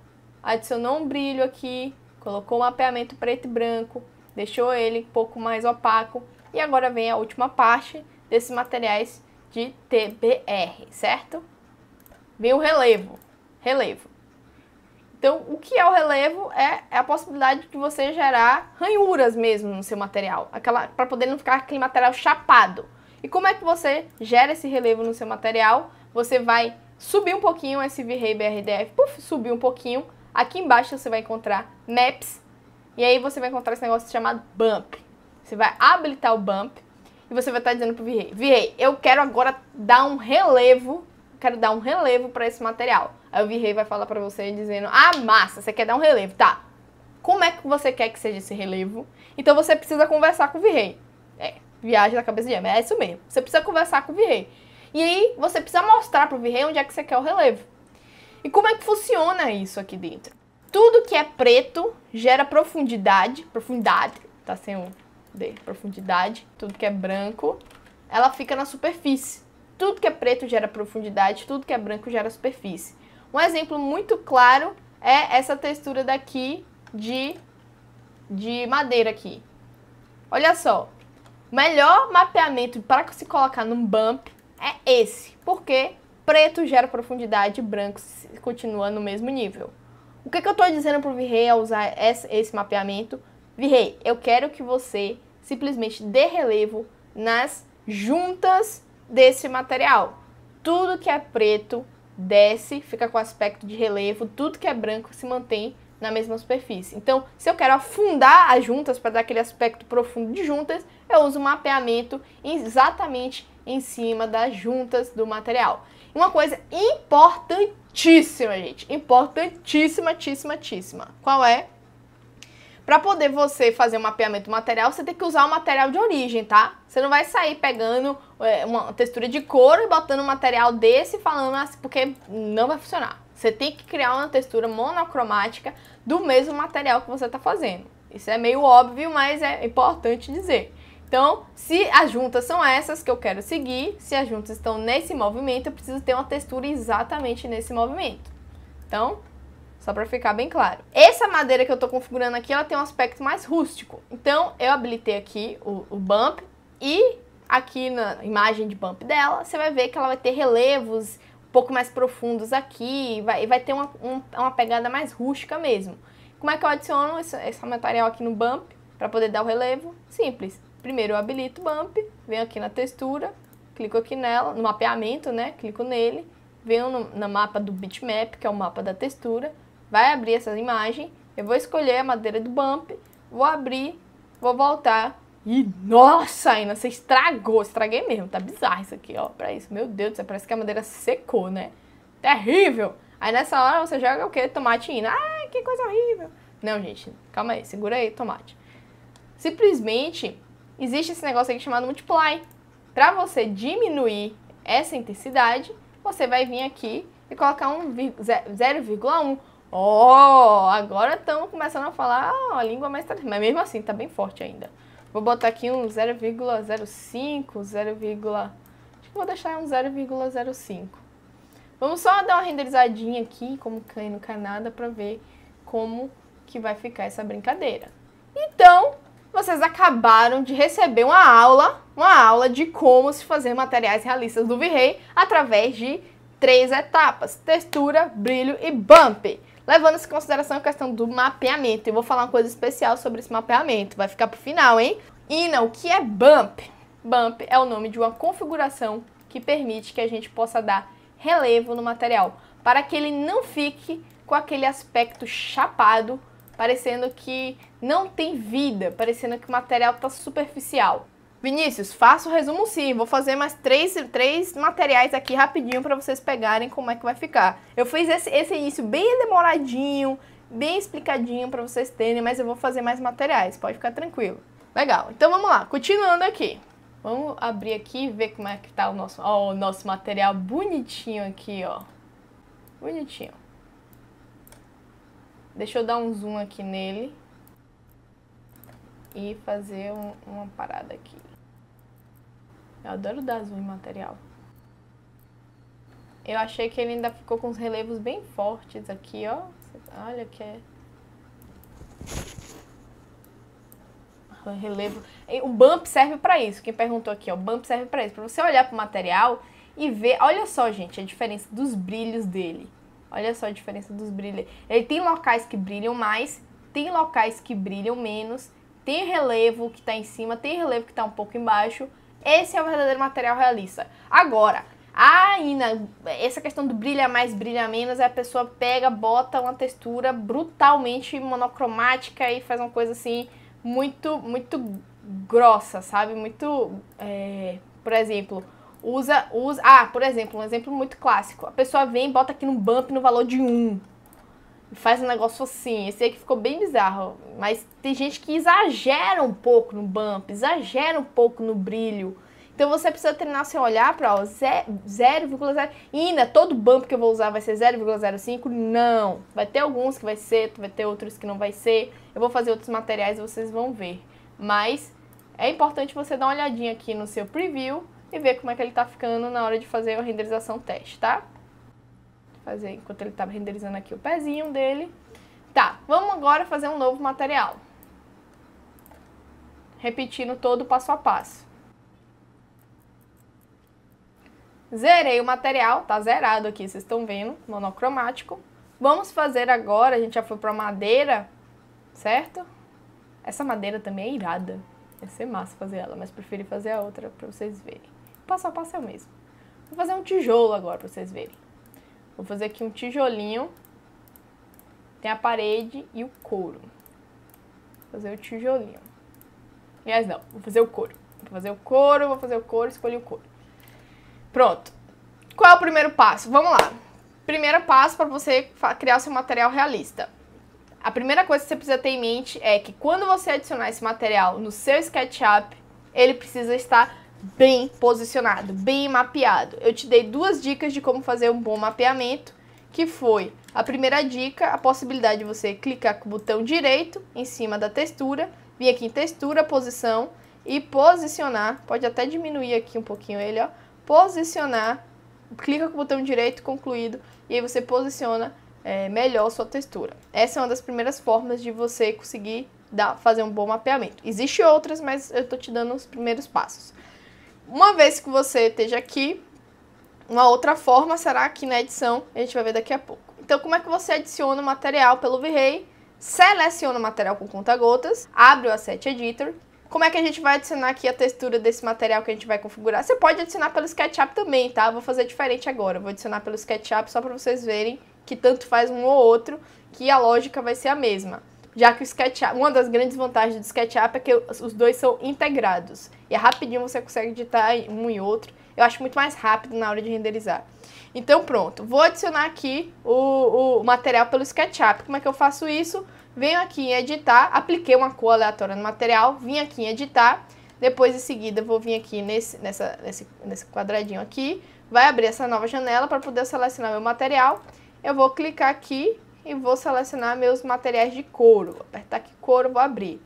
adicionou um brilho aqui, colocou o mapeamento preto e branco, deixou ele um pouco mais opaco. E agora vem a última parte desses materiais de TBR, certo? Vem o relevo. Relevo. Então, o que é o relevo é, é a possibilidade de você gerar ranhuras mesmo no seu material, aquela para poder não ficar aquele material chapado. E como é que você gera esse relevo no seu material? Você vai subir um pouquinho esse V-Ray BRDF, puff, subir um pouquinho. Aqui embaixo você vai encontrar Maps e aí você vai encontrar esse negócio chamado Bump. Você vai habilitar o Bump e você vai estar dizendo pro V-Ray, V-Ray, eu quero agora dar um relevo, quero dar um relevo para esse material. Aí o virrei vai falar para você dizendo: "Ah, massa, você quer dar um relevo, tá? Como é que você quer que seja esse relevo? Então você precisa conversar com o virrei. É, viagem da cabeça de ama, é isso mesmo. Você precisa conversar com o virrei. E aí você precisa mostrar para o onde é que você quer o relevo. E como é que funciona isso aqui dentro? Tudo que é preto gera profundidade, profundidade, tá sem um D, profundidade. Tudo que é branco, ela fica na superfície. Tudo que é preto gera profundidade, tudo que é branco gera superfície. Um exemplo muito claro é essa textura daqui de, de madeira aqui. Olha só, melhor mapeamento para se colocar num bump é esse, porque preto gera profundidade e branco continua no mesmo nível. O que, que eu estou dizendo para o virrey ao usar esse, mapeamento? virrey eu quero que você simplesmente dê relevo nas juntas desse material. Tudo que é preto desce, fica com aspecto de relevo, tudo que é branco se mantém na mesma superfície. Então, se eu quero afundar as juntas para dar aquele aspecto profundo de juntas, eu uso o mapeamento exatamente em cima das juntas do material. Uma coisa importantíssima, gente, importantíssima, tíssima, tíssima. Qual é? Para poder você fazer o um mapeamento do material, você tem que usar o material de origem, tá? Você não vai sair pegando eh, uma textura de couro e botando um material desse falando assim, porque não vai funcionar. Você tem que criar uma textura monocromática do mesmo material que você está fazendo. Isso é meio óbvio, mas é importante dizer. Então, se as juntas são essas que eu quero seguir, se as juntas estão nesse movimento, eu preciso ter uma textura exatamente nesse movimento. Então, só para ficar bem claro. Essa madeira que eu estou configurando aqui, ela tem um aspecto mais rústico. Então, eu habilitei aqui o, o bump e aqui na imagem de bump dela, você vai ver que ela vai ter relevos um pouco mais profundos aqui, e vai, vai ter uma, um, uma pegada mais rústica mesmo. Como é que eu adiciono esse, esse material aqui no bump para poder dar o relevo? Simples. Primeiro eu habilito o bump, venho aqui na textura, clico aqui nela, no mapeamento, né? Clico nele, venho no, no mapa do bitmap, que é o mapa da textura, vai abrir essa imagem, eu vou escolher a madeira do bump, vou abrir, vou voltar e nossa, ainda você estragou, estraguei mesmo, tá bizarro isso aqui, ó, pra isso. Meu Deus do céu, parece que a madeira secou, né? Terrível! Aí nessa hora você joga o quê? Tomate ina. Ah, que coisa horrível! Não, gente, calma aí, segura aí, tomate. Simplesmente existe esse negócio aqui chamado multiply. Pra você diminuir essa intensidade, você vai vir aqui e colocar um 0,1 Ó, oh, agora estamos começando a falar a língua mais tradicional. Mas mesmo assim, tá bem forte ainda. Vou botar aqui um 0,05, 0, acho que vou deixar um 0,05. Vamos só dar uma renderizadinha aqui, como cai no Canadá, para ver como que vai ficar essa brincadeira. Então, vocês acabaram de receber uma aula, uma aula de como se fazer materiais realistas do Virrei através de três etapas: textura, brilho e bump levando-se em consideração a questão do mapeamento. Eu vou falar uma coisa especial sobre esse mapeamento, vai ficar pro final, hein? Ina, o que é bump? Bump é o nome de uma configuração que permite que a gente possa dar relevo no material, para que ele não fique com aquele aspecto chapado, parecendo que não tem vida, parecendo que o material está superficial. Vinícius, faço o resumo sim. Vou fazer mais três, três materiais aqui rapidinho para vocês pegarem como é que vai ficar. Eu fiz esse, esse início bem demoradinho, bem explicadinho para vocês terem, mas eu vou fazer mais materiais, pode ficar tranquilo. Legal, então vamos lá, continuando aqui. Vamos abrir aqui e ver como é que tá o nosso, ó, o nosso material bonitinho aqui, ó. Bonitinho. Deixa eu dar um zoom aqui nele e fazer um, uma parada aqui. Eu adoro dar zoom em material. Eu achei que ele ainda ficou com os relevos bem fortes aqui, ó. Olha que é... relevo... O bump serve para isso. Quem perguntou aqui, ó. O bump serve para isso. Para você olhar pro material e ver... Olha só, gente, a diferença dos brilhos dele. Olha só a diferença dos brilhos. Ele tem locais que brilham mais, tem locais que brilham menos, tem relevo que tá em cima, tem relevo que tá um pouco embaixo esse é o verdadeiro material realista. Agora, ainda, essa questão do brilha mais, brilha menos, é a pessoa pega, bota uma textura brutalmente monocromática e faz uma coisa assim muito, muito grossa, sabe? Muito, é, por exemplo, usa, usa, ah, por exemplo, um exemplo muito clássico. A pessoa vem e bota aqui no bump no valor de 1 faz um negócio assim. Esse aqui ficou bem bizarro. Mas tem gente que exagera um pouco no bump, exagera um pouco no brilho. Então você precisa treinar seu olhar para 0,0. E ainda todo bump que eu vou usar vai ser 0,05? Não. Vai ter alguns que vai ser, vai ter outros que não vai ser. Eu vou fazer outros materiais e vocês vão ver. Mas é importante você dar uma olhadinha aqui no seu preview e ver como é que ele tá ficando na hora de fazer a renderização teste, tá? Fazer enquanto ele estava renderizando aqui o pezinho dele. Tá, vamos agora fazer um novo material. Repetindo todo o passo a passo. Zerei o material, tá zerado aqui, vocês estão vendo, monocromático. Vamos fazer agora, a gente já foi pra madeira, certo? Essa madeira também é irada. Ia ser massa fazer ela, mas preferi fazer a outra pra vocês verem. Passo a passo é o mesmo. Vou fazer um tijolo agora pra vocês verem. Vou fazer aqui um tijolinho. Tem a parede e o couro. Vou fazer o tijolinho. Aliás, não, vou fazer o couro. Vou fazer o couro, vou fazer o couro, escolhi o couro. Pronto. Qual é o primeiro passo? Vamos lá. Primeiro passo para você criar seu material realista. A primeira coisa que você precisa ter em mente é que quando você adicionar esse material no seu SketchUp, ele precisa estar bem posicionado, bem mapeado. Eu te dei duas dicas de como fazer um bom mapeamento, que foi a primeira dica, a possibilidade de você clicar com o botão direito em cima da textura, vir aqui em textura, posição e posicionar, pode até diminuir aqui um pouquinho ele, ó, posicionar, clica com o botão direito concluído e aí você posiciona é, melhor sua textura. Essa é uma das primeiras formas de você conseguir dar, fazer um bom mapeamento. Existem outras, mas eu estou te dando os primeiros passos. Uma vez que você esteja aqui, uma outra forma será aqui na edição, a gente vai ver daqui a pouco. Então, como é que você adiciona o material pelo V-Ray? Seleciona o material com conta-gotas, abre o Asset Editor. Como é que a gente vai adicionar aqui a textura desse material que a gente vai configurar? Você pode adicionar pelo SketchUp também, tá? Vou fazer diferente agora, vou adicionar pelo SketchUp só para vocês verem que tanto faz um ou outro, que a lógica vai ser a mesma. Já que o SketchUp, uma das grandes vantagens do SketchUp é que os dois são integrados e é rapidinho você consegue editar um e outro. Eu acho muito mais rápido na hora de renderizar. Então pronto, vou adicionar aqui o, o material pelo SketchUp. Como é que eu faço isso? Venho aqui em editar, apliquei uma cor aleatória no material, vim aqui em editar, depois em seguida vou vir aqui nesse, nessa, nesse, nesse quadradinho aqui, vai abrir essa nova janela para poder selecionar meu material. Eu vou clicar aqui e vou selecionar meus materiais de couro. Vou apertar aqui couro, vou abrir.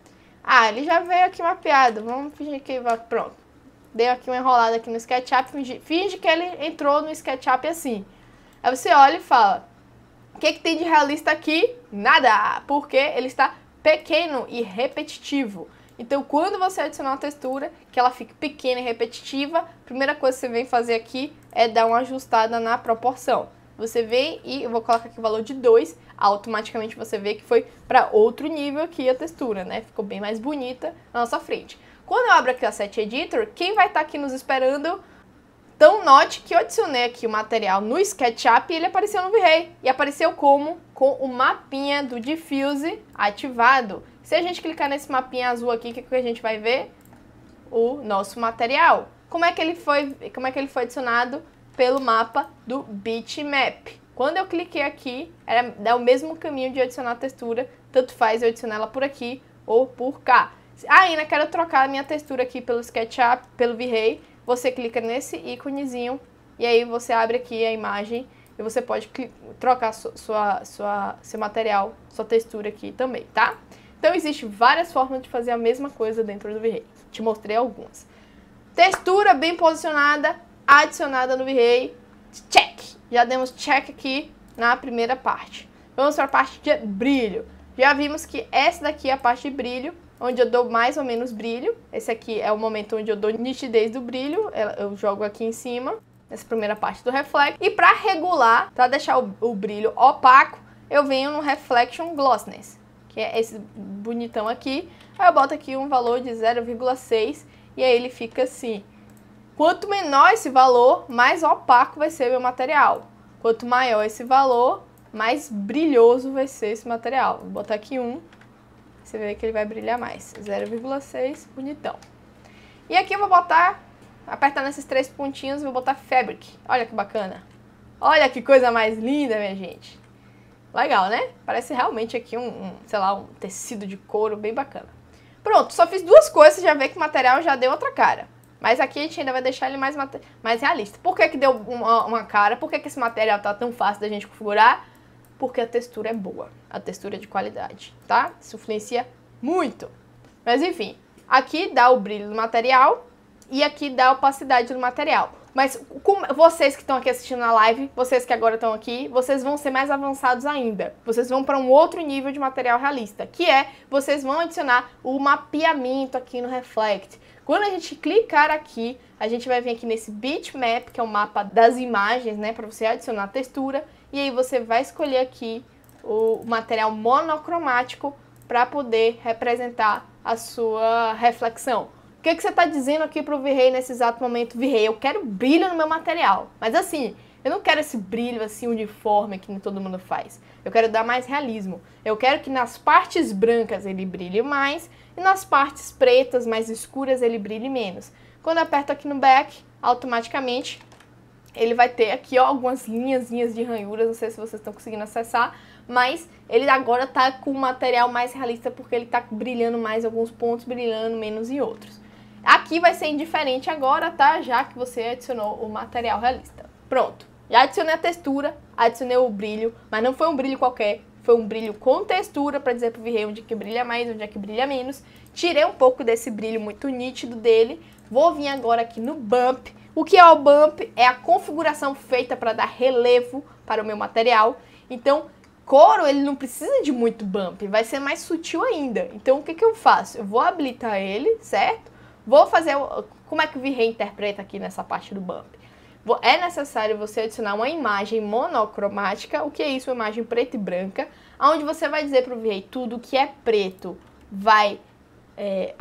Ah, ele já veio aqui mapeado, vamos fingir que vai. Pronto. Deu aqui uma enrolada aqui no SketchUp, finge, finge que ele entrou no SketchUp assim. Aí você olha e fala: o que, que tem de realista aqui? Nada! Porque ele está pequeno e repetitivo. Então, quando você adicionar uma textura, que ela fique pequena e repetitiva, a primeira coisa que você vem fazer aqui é dar uma ajustada na proporção. Você vem e eu vou colocar aqui o valor de 2 automaticamente você vê que foi para outro nível aqui a textura, né? Ficou bem mais bonita na nossa frente. Quando eu abro aqui o Set Editor, quem vai estar tá aqui nos esperando? Então note que eu adicionei aqui o material no SketchUp e ele apareceu no V-Ray. E apareceu como? Com o mapinha do Diffuse ativado. Se a gente clicar nesse mapinha azul aqui, o que, que a gente vai ver? O nosso material. Como é que ele foi, como é que ele foi adicionado? Pelo mapa do Bitmap. Quando eu cliquei aqui, ela dá o mesmo caminho de adicionar a textura, tanto faz eu adicionar ela por aqui ou por cá. Ah, ainda quero trocar a minha textura aqui pelo SketchUp, pelo V-Ray, você clica nesse íconezinho e aí você abre aqui a imagem e você pode trocar sua, sua, seu material, sua textura aqui também, tá? Então existe várias formas de fazer a mesma coisa dentro do V-Ray. Te mostrei algumas. Textura bem posicionada, adicionada no V-Ray, check! Já demos check aqui na primeira parte. Vamos para a parte de brilho. Já vimos que essa daqui é a parte de brilho, onde eu dou mais ou menos brilho. Esse aqui é o momento onde eu dou nitidez do brilho, eu jogo aqui em cima, nessa primeira parte do reflexo. E para regular, para deixar o, o brilho opaco, eu venho no Reflection glossness que é esse bonitão aqui. Aí eu boto aqui um valor de 0,6 e aí ele fica assim. Quanto menor esse valor, mais opaco vai ser meu material. Quanto maior esse valor, mais brilhoso vai ser esse material. Vou botar aqui 1, você vê que ele vai brilhar mais. 0,6, bonitão. E aqui eu vou botar, apertar nesses três pontinhos, vou botar Fabric. Olha que bacana. Olha que coisa mais linda, minha gente. Legal, né? Parece realmente aqui um, um, sei lá, um tecido de couro bem bacana. Pronto, só fiz duas coisas, já vê que o material já deu outra cara. Mas aqui a gente ainda vai deixar ele mais, mais realista. Por que, que deu uma, uma cara? Por que, que esse material tá tão fácil da gente configurar? Porque a textura é boa, a textura é de qualidade, tá? Isso influencia muito. Mas enfim, aqui dá o brilho do material e aqui dá a opacidade do material. Mas com vocês que estão aqui assistindo a live, vocês que agora estão aqui, vocês vão ser mais avançados ainda. Vocês vão para um outro nível de material realista, que é vocês vão adicionar o mapeamento aqui no Reflect. Quando a gente clicar aqui, a gente vai vir aqui nesse bitmap, que é o mapa das imagens, né, para você adicionar textura, e aí você vai escolher aqui o material monocromático para poder representar a sua reflexão. O que, que você está dizendo aqui para o V-Ray nesse exato momento? V-Ray? eu quero brilho no meu material. Mas assim, eu não quero esse brilho assim uniforme que todo mundo faz. Eu quero dar mais realismo. Eu quero que nas partes brancas ele brilhe mais e nas partes pretas mais escuras ele brilhe menos. Quando eu aperto aqui no back, automaticamente ele vai ter aqui ó, algumas linhas de ranhuras, não sei se vocês estão conseguindo acessar, mas ele agora tá com um material mais realista porque ele tá brilhando mais alguns pontos, brilhando menos em outros. Aqui vai ser indiferente agora, tá? Já que você adicionou o material realista. Pronto. Já adicionei a textura, adicionei o brilho, mas não foi um brilho qualquer, foi um brilho com textura para dizer pro virrei onde é que brilha mais, onde é que brilha menos. Tirei um pouco desse brilho muito nítido dele. Vou vir agora aqui no bump. O que é o bump? É a configuração feita para dar relevo para o meu material. Então, couro ele não precisa de muito bump, vai ser mais sutil ainda. Então, o que, que eu faço? Eu vou habilitar ele, certo? Vou fazer... Como é que o virrei interpreta aqui nessa parte do bump? é necessário você adicionar uma imagem monocromática, o que é isso? Uma imagem preta e branca, onde você vai dizer para o VA tudo que é preto vai é,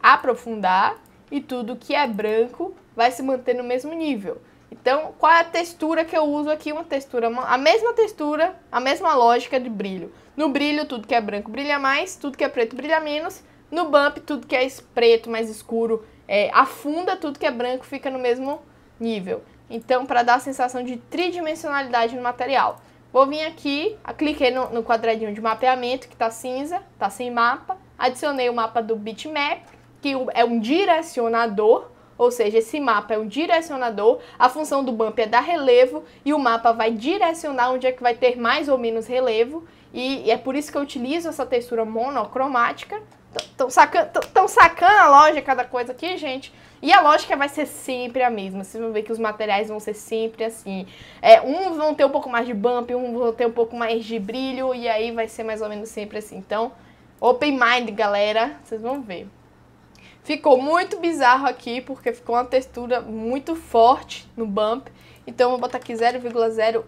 aprofundar e tudo que é branco vai se manter no mesmo nível. Então, qual é a textura que eu uso aqui? Uma textura, a mesma textura, a mesma lógica de brilho. No brilho, tudo que é branco brilha mais, tudo que é preto brilha menos. No bump, tudo que é preto mais escuro é, afunda, tudo que é branco fica no mesmo nível. Então, para dar a sensação de tridimensionalidade no material. Vou vir aqui, cliquei no, no quadradinho de mapeamento, que está cinza, está sem mapa. Adicionei o mapa do bitmap, que é um direcionador, ou seja, esse mapa é um direcionador, a função do bump é dar relevo e o mapa vai direcionar onde é que vai ter mais ou menos relevo. E, e é por isso que eu utilizo essa textura monocromática. Estão sacando, tão sacando a lógica da coisa aqui, gente? E a lógica vai ser sempre a mesma. Vocês vão ver que os materiais vão ser sempre assim. É, uns vão ter um pouco mais de bump, uns vão ter um pouco mais de brilho, e aí vai ser mais ou menos sempre assim. Então, open mind, galera. Vocês vão ver. Ficou muito bizarro aqui, porque ficou uma textura muito forte no bump. Então, eu vou botar aqui 0,01,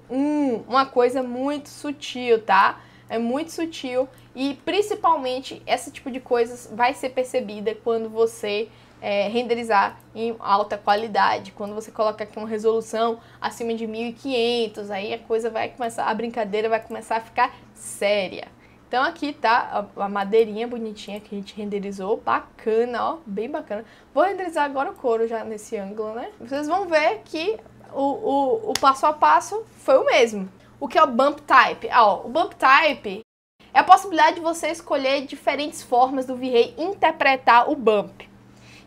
uma coisa muito sutil, tá? Tá? é muito sutil e principalmente esse tipo de coisas vai ser percebida quando você é, renderizar em alta qualidade. Quando você coloca aqui uma resolução acima de 1500, aí a coisa vai começar, a brincadeira vai começar a ficar séria. Então aqui tá a madeirinha bonitinha que a gente renderizou, bacana, ó, bem bacana. Vou renderizar agora o couro já nesse ângulo, né? Vocês vão ver que o, o, o passo a passo foi o mesmo, o que é o bump type? Ah, ó, o bump type é a possibilidade de você escolher diferentes formas do V-Ray interpretar o bump.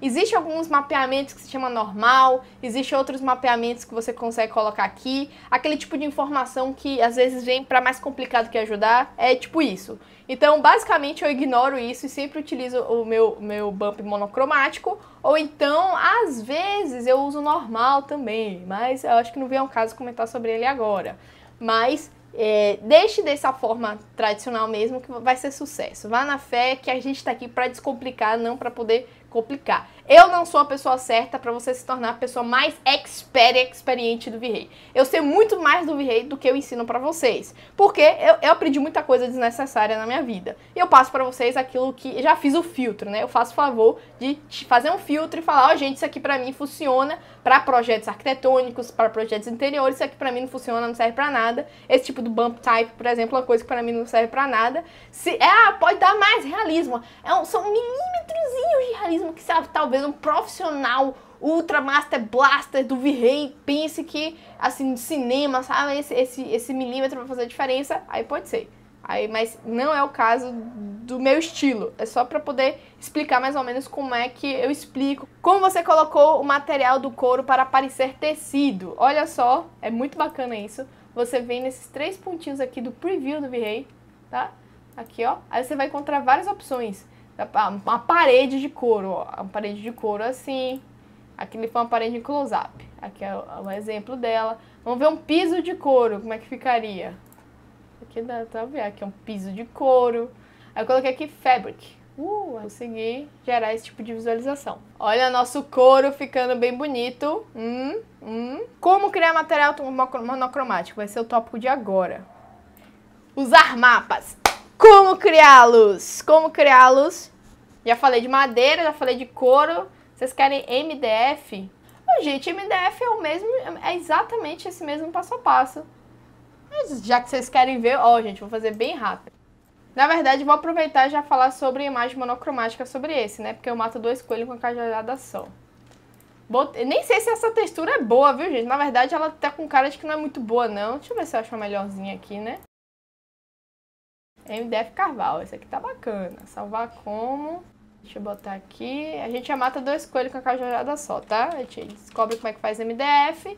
Existem alguns mapeamentos que se chama normal, existem outros mapeamentos que você consegue colocar aqui. Aquele tipo de informação que às vezes vem para mais complicado que ajudar, é tipo isso. Então, basicamente, eu ignoro isso e sempre utilizo o meu, meu bump monocromático. Ou então, às vezes, eu uso normal também, mas eu acho que não vem ao caso comentar sobre ele agora mas é, deixe dessa forma tradicional mesmo que vai ser sucesso. Vá na fé que a gente está aqui para descomplicar, não para poder complicar. Eu não sou a pessoa certa para você se tornar a pessoa mais expert e experiente do Virrei. Eu sei muito mais do Virrei do que eu ensino para vocês, porque eu, eu, aprendi muita coisa desnecessária na minha vida. E eu passo para vocês aquilo que já fiz o filtro, né? Eu faço o favor de fazer um filtro e falar, ó, oh, gente, isso aqui para mim funciona, para projetos arquitetônicos, para projetos interiores, isso aqui para mim não funciona, não serve para nada. Esse tipo do bump type, por exemplo, é uma coisa que para mim não serve para nada. Se é, ah, pode dar mais realismo. É um, são milímetrozinhos de realismo que sabe, talvez um profissional Ultra Master Blaster do Virrei pense que assim cinema, sabe, esse, esse, esse milímetro vai fazer diferença, aí pode ser. Aí, mas não é o caso do meu estilo. É só para poder explicar mais ou menos como é que eu explico. Como você colocou o material do couro para parecer tecido. Olha só, é muito bacana isso. Você vem nesses três pontinhos aqui do preview do V-Ray, tá? Aqui, ó. Aí você vai encontrar várias opções. Uma parede de couro, ó. Uma parede de couro assim. Aqui ele foi uma parede em close-up. Aqui é um é exemplo dela. Vamos ver um piso de couro, como é que ficaria. Aqui dá pra ver, aqui é um piso de couro. Aí eu coloquei aqui fabric. Uh, é. consegui gerar esse tipo de visualização. Olha nosso couro ficando bem bonito. Hum, hum. Como criar material monocromático? Vai ser o tópico de agora. Usar mapas. Como criá-los? Como criá-los? Já falei de madeira, já falei de couro. Vocês querem MDF? Gente, MDF é o mesmo, é exatamente esse mesmo passo a passo mas já que vocês querem ver, ó, gente, vou fazer bem rápido. Na verdade, vou aproveitar e já falar sobre imagem monocromática sobre esse, né? Porque eu mato dois coelhos com uma cajadada só. Nem sei se essa textura é boa, viu, gente? Na verdade, ela tá com cara de que não é muito boa, não. Deixa eu ver se eu acho uma melhorzinha aqui, né? MDF Carvalho. Esse aqui tá bacana. Salvar como... Deixa eu botar aqui. A gente já mata dois coelhos com a cajadada só, tá? A gente descobre como é que faz MDF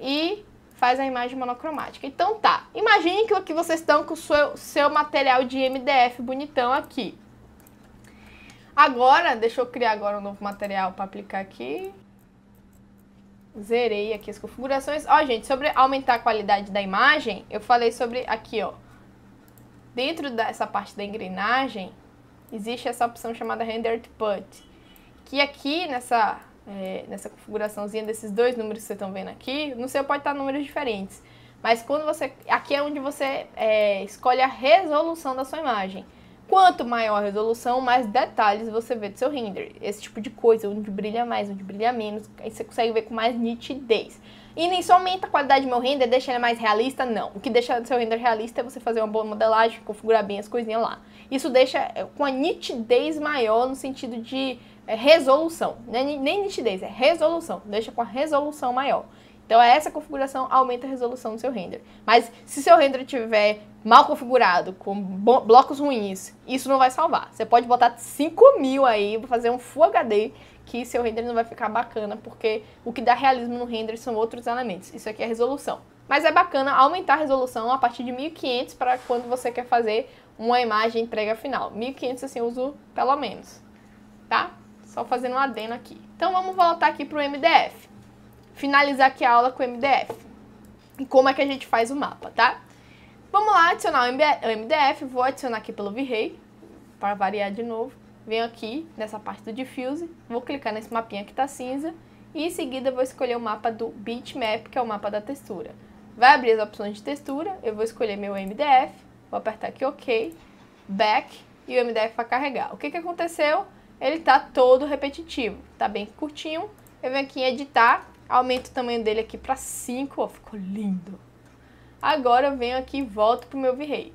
e faz a imagem monocromática. Então tá, imagine que, que vocês estão com o seu, seu material de MDF bonitão aqui. Agora, deixa eu criar agora um novo material para aplicar aqui. Zerei aqui as configurações. Ó, gente, sobre aumentar a qualidade da imagem, eu falei sobre aqui, ó. Dentro dessa parte da engrenagem, existe essa opção chamada Render Put Que aqui nessa é, nessa configuraçãozinha desses dois números que vocês estão vendo aqui, no seu pode estar números diferentes. Mas quando você. Aqui é onde você é, escolhe a resolução da sua imagem. Quanto maior a resolução, mais detalhes você vê do seu render. Esse tipo de coisa, onde brilha mais, onde brilha menos. Aí você consegue ver com mais nitidez. E nem só aumenta a qualidade do meu render, deixa ele mais realista, não. O que deixa o seu render realista é você fazer uma boa modelagem, configurar bem as coisinhas lá. Isso deixa é, com a nitidez maior no sentido de é resolução, né? nem nitidez, é resolução, deixa com a resolução maior. Então é essa configuração aumenta a resolução do seu render. Mas se seu render tiver mal configurado, com blocos ruins, isso não vai salvar. Você pode botar 5 mil aí, fazer um Full HD, que seu render não vai ficar bacana, porque o que dá realismo no render são outros elementos. Isso aqui é resolução. Mas é bacana aumentar a resolução a partir de 1500 para quando você quer fazer uma imagem entrega final. 1500 assim eu uso pelo menos, tá? Só fazendo um adeno aqui. Então vamos voltar aqui para o MDF. Finalizar aqui a aula com o MDF. E como é que a gente faz o mapa, tá? Vamos lá adicionar o MDF. Vou adicionar aqui pelo V-Ray, para variar de novo. Venho aqui nessa parte do Diffuse, vou clicar nesse mapinha que está cinza. E em seguida vou escolher o mapa do Bitmap, que é o mapa da textura. Vai abrir as opções de textura, eu vou escolher meu MDF, vou apertar aqui OK, Back e o MDF vai carregar. O que, que aconteceu? ele tá todo repetitivo, tá bem curtinho. Eu venho aqui em editar, aumento o tamanho dele aqui para 5, ó, ficou lindo. Agora eu venho aqui e volto pro meu V-Ray.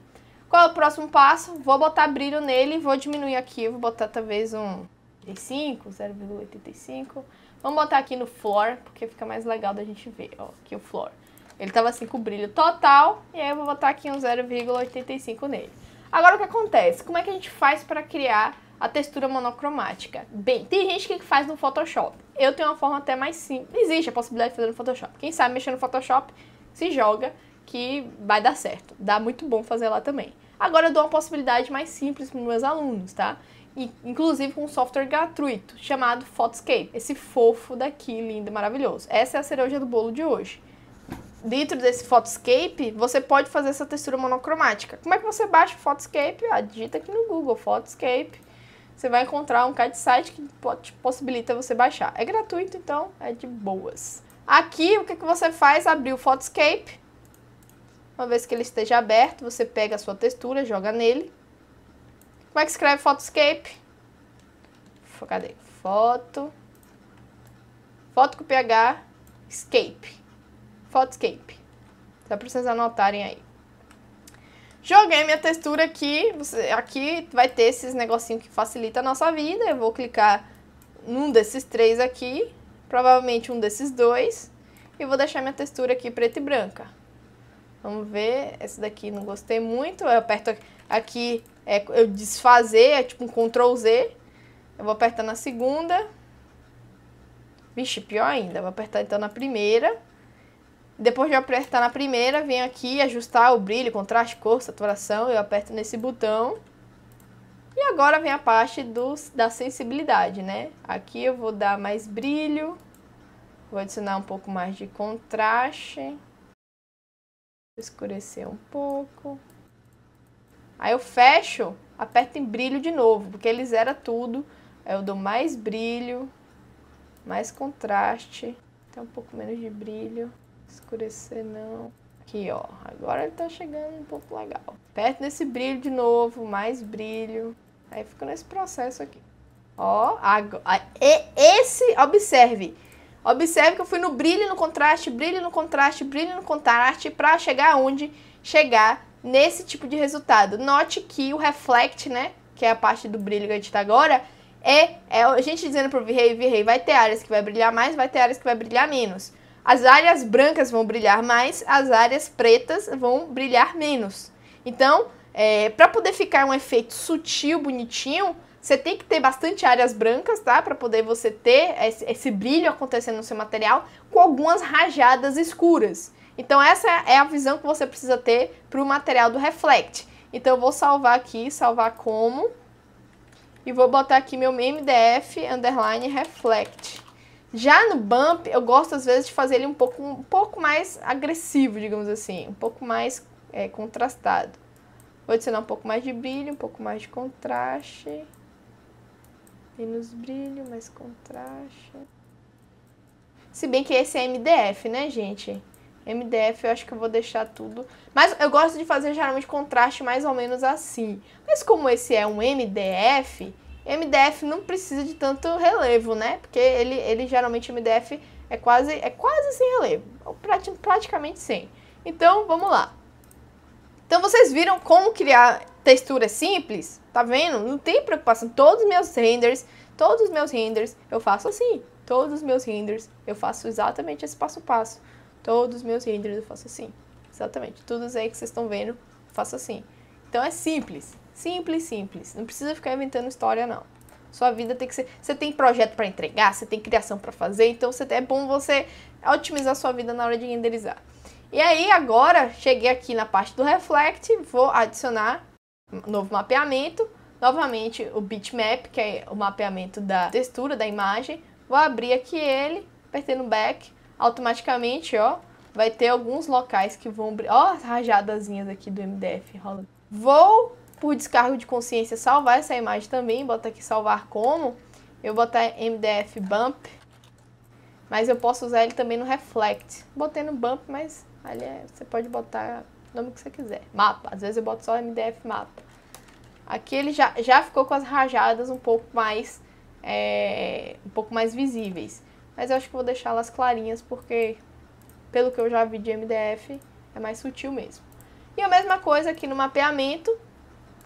Qual é o próximo passo? Vou botar brilho nele, vou diminuir aqui, vou botar talvez um 0,85, 0,85. Vamos botar aqui no floor, porque fica mais legal da gente ver, ó, aqui o floor. Ele tava assim com brilho total, e aí eu vou botar aqui um 0,85 nele. Agora o que acontece? Como é que a gente faz para criar a textura monocromática. Bem, tem gente que faz no Photoshop. Eu tenho uma forma até mais simples. Existe a possibilidade de fazer no Photoshop. Quem sabe mexer no Photoshop, se joga que vai dar certo. Dá muito bom fazer lá também. Agora eu dou uma possibilidade mais simples para meus alunos, tá? E, inclusive com um software gratuito chamado Photoscape. Esse fofo daqui, lindo, maravilhoso. Essa é a cereja do bolo de hoje. Dentro desse Photoscape, você pode fazer essa textura monocromática. Como é que você baixa o Photoscape? Ah, digita aqui no Google Photoscape você vai encontrar um card site que te possibilita você baixar. É gratuito, então é de boas. Aqui, o que, que você faz? Abrir o Photoscape. Uma vez que ele esteja aberto, você pega a sua textura, joga nele. Como é que escreve Photoscape? Cadê? Foto. Foto com PH. Escape. Photoscape. Dá para vocês anotarem aí. Joguei minha textura aqui, aqui vai ter esses negocinho que facilita a nossa vida. Eu vou clicar num desses três aqui, provavelmente um desses dois, e vou deixar minha textura aqui preta e branca. Vamos ver, essa daqui não gostei muito, eu aperto aqui, é, eu desfazer, é tipo um Ctrl Z, eu vou apertar na segunda, vixe, pior ainda, vou apertar então na primeira, depois de apertar na primeira, venho aqui ajustar o brilho, contraste, cor, saturação. Eu aperto nesse botão. E agora vem a parte do, da sensibilidade, né? Aqui eu vou dar mais brilho. Vou adicionar um pouco mais de contraste. Escurecer um pouco. Aí eu fecho, aperto em brilho de novo, porque ele zera tudo. Aí eu dou mais brilho, mais contraste, até um pouco menos de brilho. Escurecer não. Aqui, ó. Agora ele tá chegando um pouco legal. Perto desse brilho de novo, mais brilho. Aí fica nesse processo aqui. Ó, agora, esse, observe. Observe que eu fui no brilho, no contraste, brilho, no contraste, brilho, no contraste, pra chegar onde? Chegar nesse tipo de resultado. Note que o reflect, né, que é a parte do brilho que a gente tá agora, é, é a gente dizendo pro Virrei, Virrei, vai ter áreas que vai brilhar mais, vai ter áreas que vai brilhar menos. As áreas brancas vão brilhar mais, as áreas pretas vão brilhar menos. Então, é, para poder ficar um efeito sutil, bonitinho, você tem que ter bastante áreas brancas, tá? Para poder você ter esse, esse brilho acontecendo no seu material, com algumas rajadas escuras. Então, essa é a visão que você precisa ter para o material do Reflect. Então, eu vou salvar aqui, salvar como. E vou botar aqui meu MDF underline reflect. Já no bump, eu gosto às vezes de fazer ele um pouco, um pouco mais agressivo, digamos assim, um pouco mais é, contrastado. Vou adicionar um pouco mais de brilho, um pouco mais de contraste. Menos brilho, mais contraste. Se bem que esse é MDF, né, gente? MDF eu acho que eu vou deixar tudo. Mas eu gosto de fazer geralmente contraste mais ou menos assim. Mas como esse é um MDF, MDF não precisa de tanto relevo, né? Porque ele, ele geralmente MDF é quase, é quase sem relevo, praticamente sem. Então, vamos lá. Então, vocês viram como criar texturas simples? Tá vendo? Não tem preocupação. Todos os meus renders, todos os meus renders eu faço assim. Todos os meus renders eu faço exatamente esse passo a passo. Todos os meus renders eu faço assim. Exatamente. Tudo aí que vocês estão vendo, eu faço assim. Então, é simples. Simples, simples. Não precisa ficar inventando história, não. Sua vida tem que ser. Você tem projeto para entregar, você tem criação para fazer, então você, é bom você otimizar sua vida na hora de renderizar. E aí, agora, cheguei aqui na parte do Reflect, vou adicionar novo mapeamento, novamente o bitmap, que é o mapeamento da textura da imagem. Vou abrir aqui ele, apertando back, automaticamente, ó, vai ter alguns locais que vão... Ó, as rajadazinhas aqui do MDF rolando. Vou por descargo de consciência, salvar essa imagem também. Bota aqui salvar como. Eu botar MDF Bump. Mas eu posso usar ele também no Reflect. Botei no Bump, mas ali é, você pode botar o nome que você quiser. Mapa. Às vezes eu boto só MDF Mapa. Aqui ele já, já ficou com as rajadas um pouco mais... É, um pouco mais visíveis. Mas eu acho que vou deixar elas clarinhas, porque pelo que eu já vi de MDF, é mais sutil mesmo. E a mesma coisa aqui no mapeamento,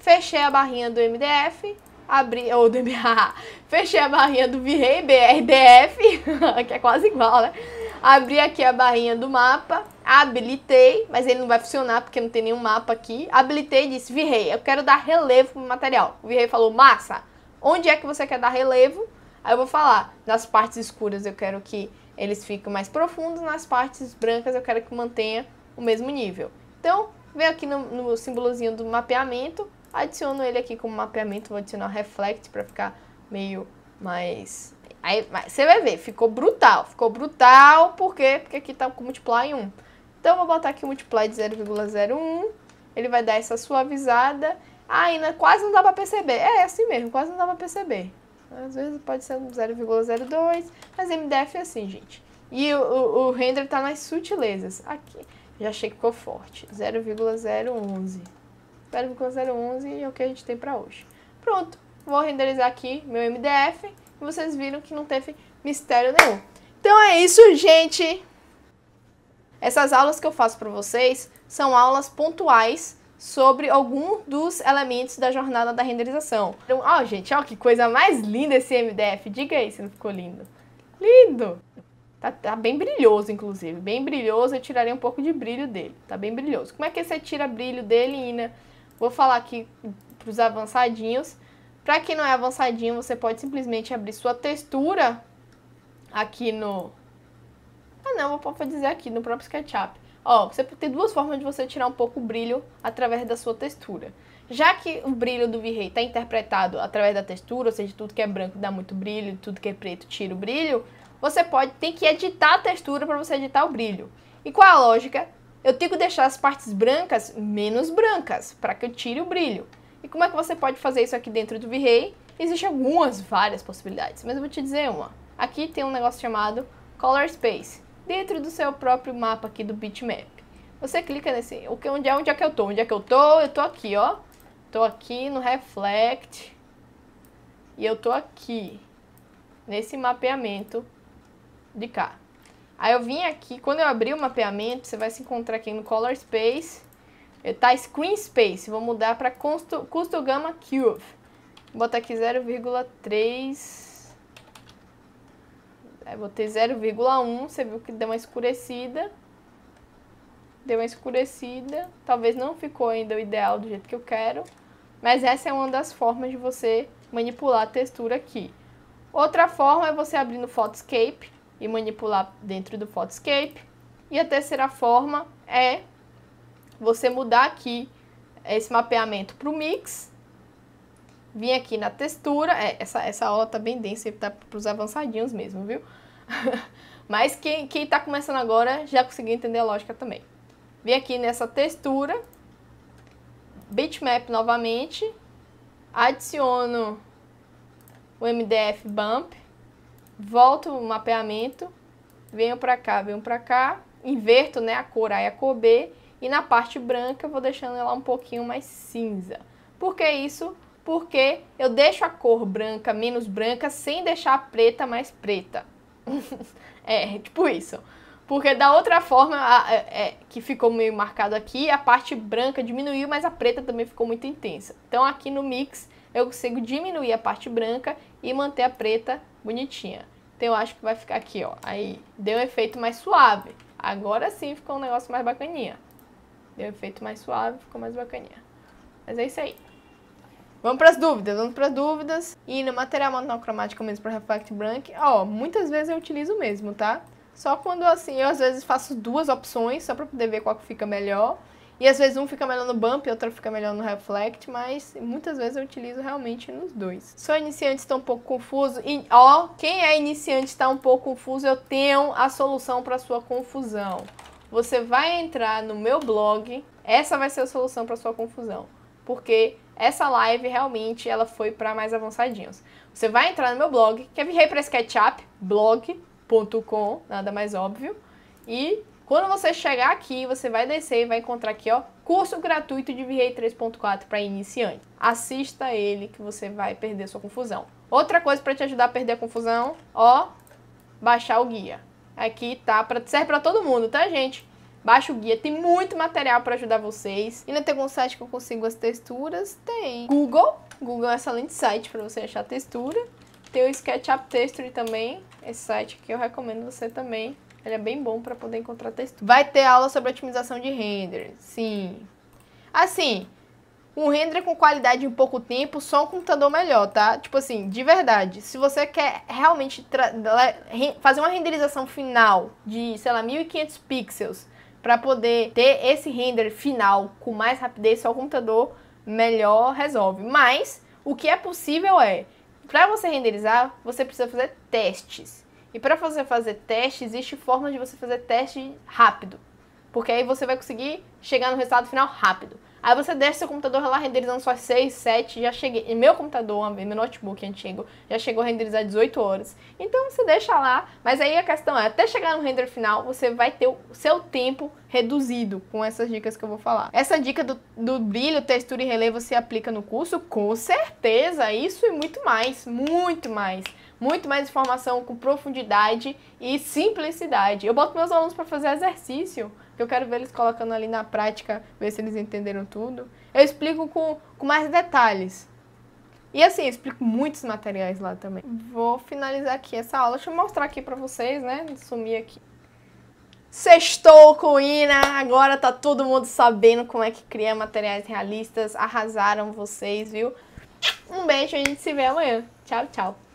fechei a barrinha do MDF, abri, ou do MA, fechei a barrinha do Virrei BRDF, que é quase igual, né? Abri aqui a barrinha do mapa, habilitei, mas ele não vai funcionar porque não tem nenhum mapa aqui. Habilitei e disse, Virrei, eu quero dar relevo pro material. O Virrei falou, massa, onde é que você quer dar relevo? Aí eu vou falar, nas partes escuras eu quero que eles fiquem mais profundos, nas partes brancas eu quero que mantenha o mesmo nível. Então, vem aqui no, no símbolozinho do mapeamento, Adiciono ele aqui como mapeamento, vou adicionar reflect para ficar meio mais... Aí, você vai ver, ficou brutal. Ficou brutal, por quê? Porque aqui tá com multiply 1. Então, vou botar aqui o multiply de 0,01. Ele vai dar essa suavizada. Ainda ah, é, quase não dá pra perceber. É, é, assim mesmo, quase não dá pra perceber. Às vezes pode ser 0,02, mas MDF é assim, gente. E o, o, o render tá nas sutilezas. Aqui, já achei que ficou forte. 0,011. 0,011 é o que a gente tem para hoje. Pronto, vou renderizar aqui meu MDF e vocês viram que não teve mistério nenhum. Então é isso, gente! Essas aulas que eu faço para vocês são aulas pontuais sobre algum dos elementos da jornada da renderização. Então, ó, gente, ó que coisa mais linda esse MDF. Diga aí se não ficou lindo. Lindo! Tá, tá, bem brilhoso, inclusive. Bem brilhoso, eu tirarei um pouco de brilho dele. Tá bem brilhoso. Como é que você tira brilho dele, Ina? Vou falar aqui para os avançadinhos. Para quem não é avançadinho, você pode simplesmente abrir sua textura aqui no... Ah não, vou dizer aqui no próprio SketchUp. Ó, você tem duas formas de você tirar um pouco o brilho através da sua textura. Já que o brilho do V-Ray está interpretado através da textura, ou seja, tudo que é branco dá muito brilho, tudo que é preto tira o brilho, você pode, tem que editar a textura para você editar o brilho. E qual é a lógica? Eu tenho que deixar as partes brancas menos brancas para que eu tire o brilho. E como é que você pode fazer isso aqui dentro do V-Ray? Existem algumas, várias possibilidades, mas eu vou te dizer uma. Aqui tem um negócio chamado Color Space, dentro do seu próprio mapa aqui do bitmap. Você clica nesse, onde é, onde é que eu tô? Onde é que eu tô? Eu tô aqui, ó. Tô aqui no Reflect. E eu tô aqui, nesse mapeamento de cá. Aí eu vim aqui, quando eu abrir o mapeamento, você vai se encontrar aqui no Color Space, é, tá Screen Space, vou mudar para custo, custo Gamma Curve. Vou botar aqui 0,3, Vou botei 0,1, você viu que deu uma escurecida, deu uma escurecida, talvez não ficou ainda o ideal do jeito que eu quero, mas essa é uma das formas de você manipular a textura aqui. Outra forma é você abrir no Photoscape, e manipular dentro do Photoscape. E a terceira forma é você mudar aqui esse mapeamento para o Mix. Vim aqui na textura, é, essa, essa aula tá bem densa, tá para os avançadinhos mesmo, viu? Mas quem, quem tá começando agora já conseguiu entender a lógica também. Vim aqui nessa textura, bitmap novamente, adiciono o MDF bump, volto o mapeamento, venho para cá, venho para cá, inverto né, a cor A e a cor B, e na parte branca eu vou deixando ela um pouquinho mais cinza. Por que isso? Porque eu deixo a cor branca menos branca sem deixar a preta mais preta. é, tipo isso. Porque da outra forma, a, é, é, que ficou meio marcado aqui, a parte branca diminuiu, mas a preta também ficou muito intensa. Então aqui no mix eu consigo diminuir a parte branca e manter a preta bonitinha. Então eu acho que vai ficar aqui, ó. Aí deu um efeito mais suave. Agora sim ficou um negócio mais bacaninha. Deu um efeito mais suave, ficou mais bacaninha. Mas é isso aí. Vamos para as dúvidas, vamos para as dúvidas. E no material monocromático mesmo para Reflect Blank, ó, muitas vezes eu utilizo mesmo, tá? Só quando assim, eu às vezes faço duas opções só para poder ver qual que fica melhor. E às vezes um fica melhor no bump, e outro fica melhor no reflect, mas muitas vezes eu utilizo realmente nos dois. Sou iniciante, está um pouco confuso. E, ó, quem é iniciante está um pouco confuso, eu tenho a solução para sua confusão. Você vai entrar no meu blog, essa vai ser a solução para sua confusão. Porque essa live realmente ela foi para mais avançadinhos. Você vai entrar no meu blog, que é virrei para SketchUp, blog.com, nada mais óbvio, e quando você chegar aqui, você vai descer e vai encontrar aqui, ó, curso gratuito de VA 3.4 para iniciante. Assista ele que você vai perder sua confusão. Outra coisa para te ajudar a perder a confusão, ó, baixar o guia. Aqui tá para serve para todo mundo, tá, gente? Baixa o guia, tem muito material para ajudar vocês. E não tem algum site que eu consigo as texturas? Tem. Google, Google é um excelente site para você achar textura. Tem o SketchUp Texture também, esse site que eu recomendo você também ele é bem bom para poder encontrar textura. Vai ter aula sobre otimização de render, sim. Assim, um render com qualidade em pouco tempo, só um computador melhor, tá? Tipo assim, de verdade, se você quer realmente fazer uma renderização final de, sei lá, 1500 pixels para poder ter esse render final com mais rapidez, só o computador melhor resolve. Mas o que é possível é, para você renderizar, você precisa fazer testes. E para você fazer teste, existe forma de você fazer teste rápido. Porque aí você vai conseguir chegar no resultado final rápido. Aí você deixa seu computador lá renderizando só 6, 7, já cheguei. E meu computador, meu notebook antigo, já chegou a renderizar 18 horas. Então você deixa lá, mas aí a questão é, até chegar no render final, você vai ter o seu tempo reduzido com essas dicas que eu vou falar. Essa dica do, do brilho, textura e relevo você aplica no curso? Com certeza, isso e muito mais, muito mais muito mais informação com profundidade e simplicidade. Eu boto meus alunos para fazer exercício, que eu quero ver eles colocando ali na prática, ver se eles entenderam tudo. Eu explico com, com mais detalhes. E assim, eu explico muitos materiais lá também. Vou finalizar aqui essa aula, deixa eu mostrar aqui para vocês, né? Sumir aqui. Sextou com Ina, agora tá todo mundo sabendo como é que cria materiais realistas. Arrasaram vocês, viu? Um beijo, a gente se vê amanhã. Tchau, tchau.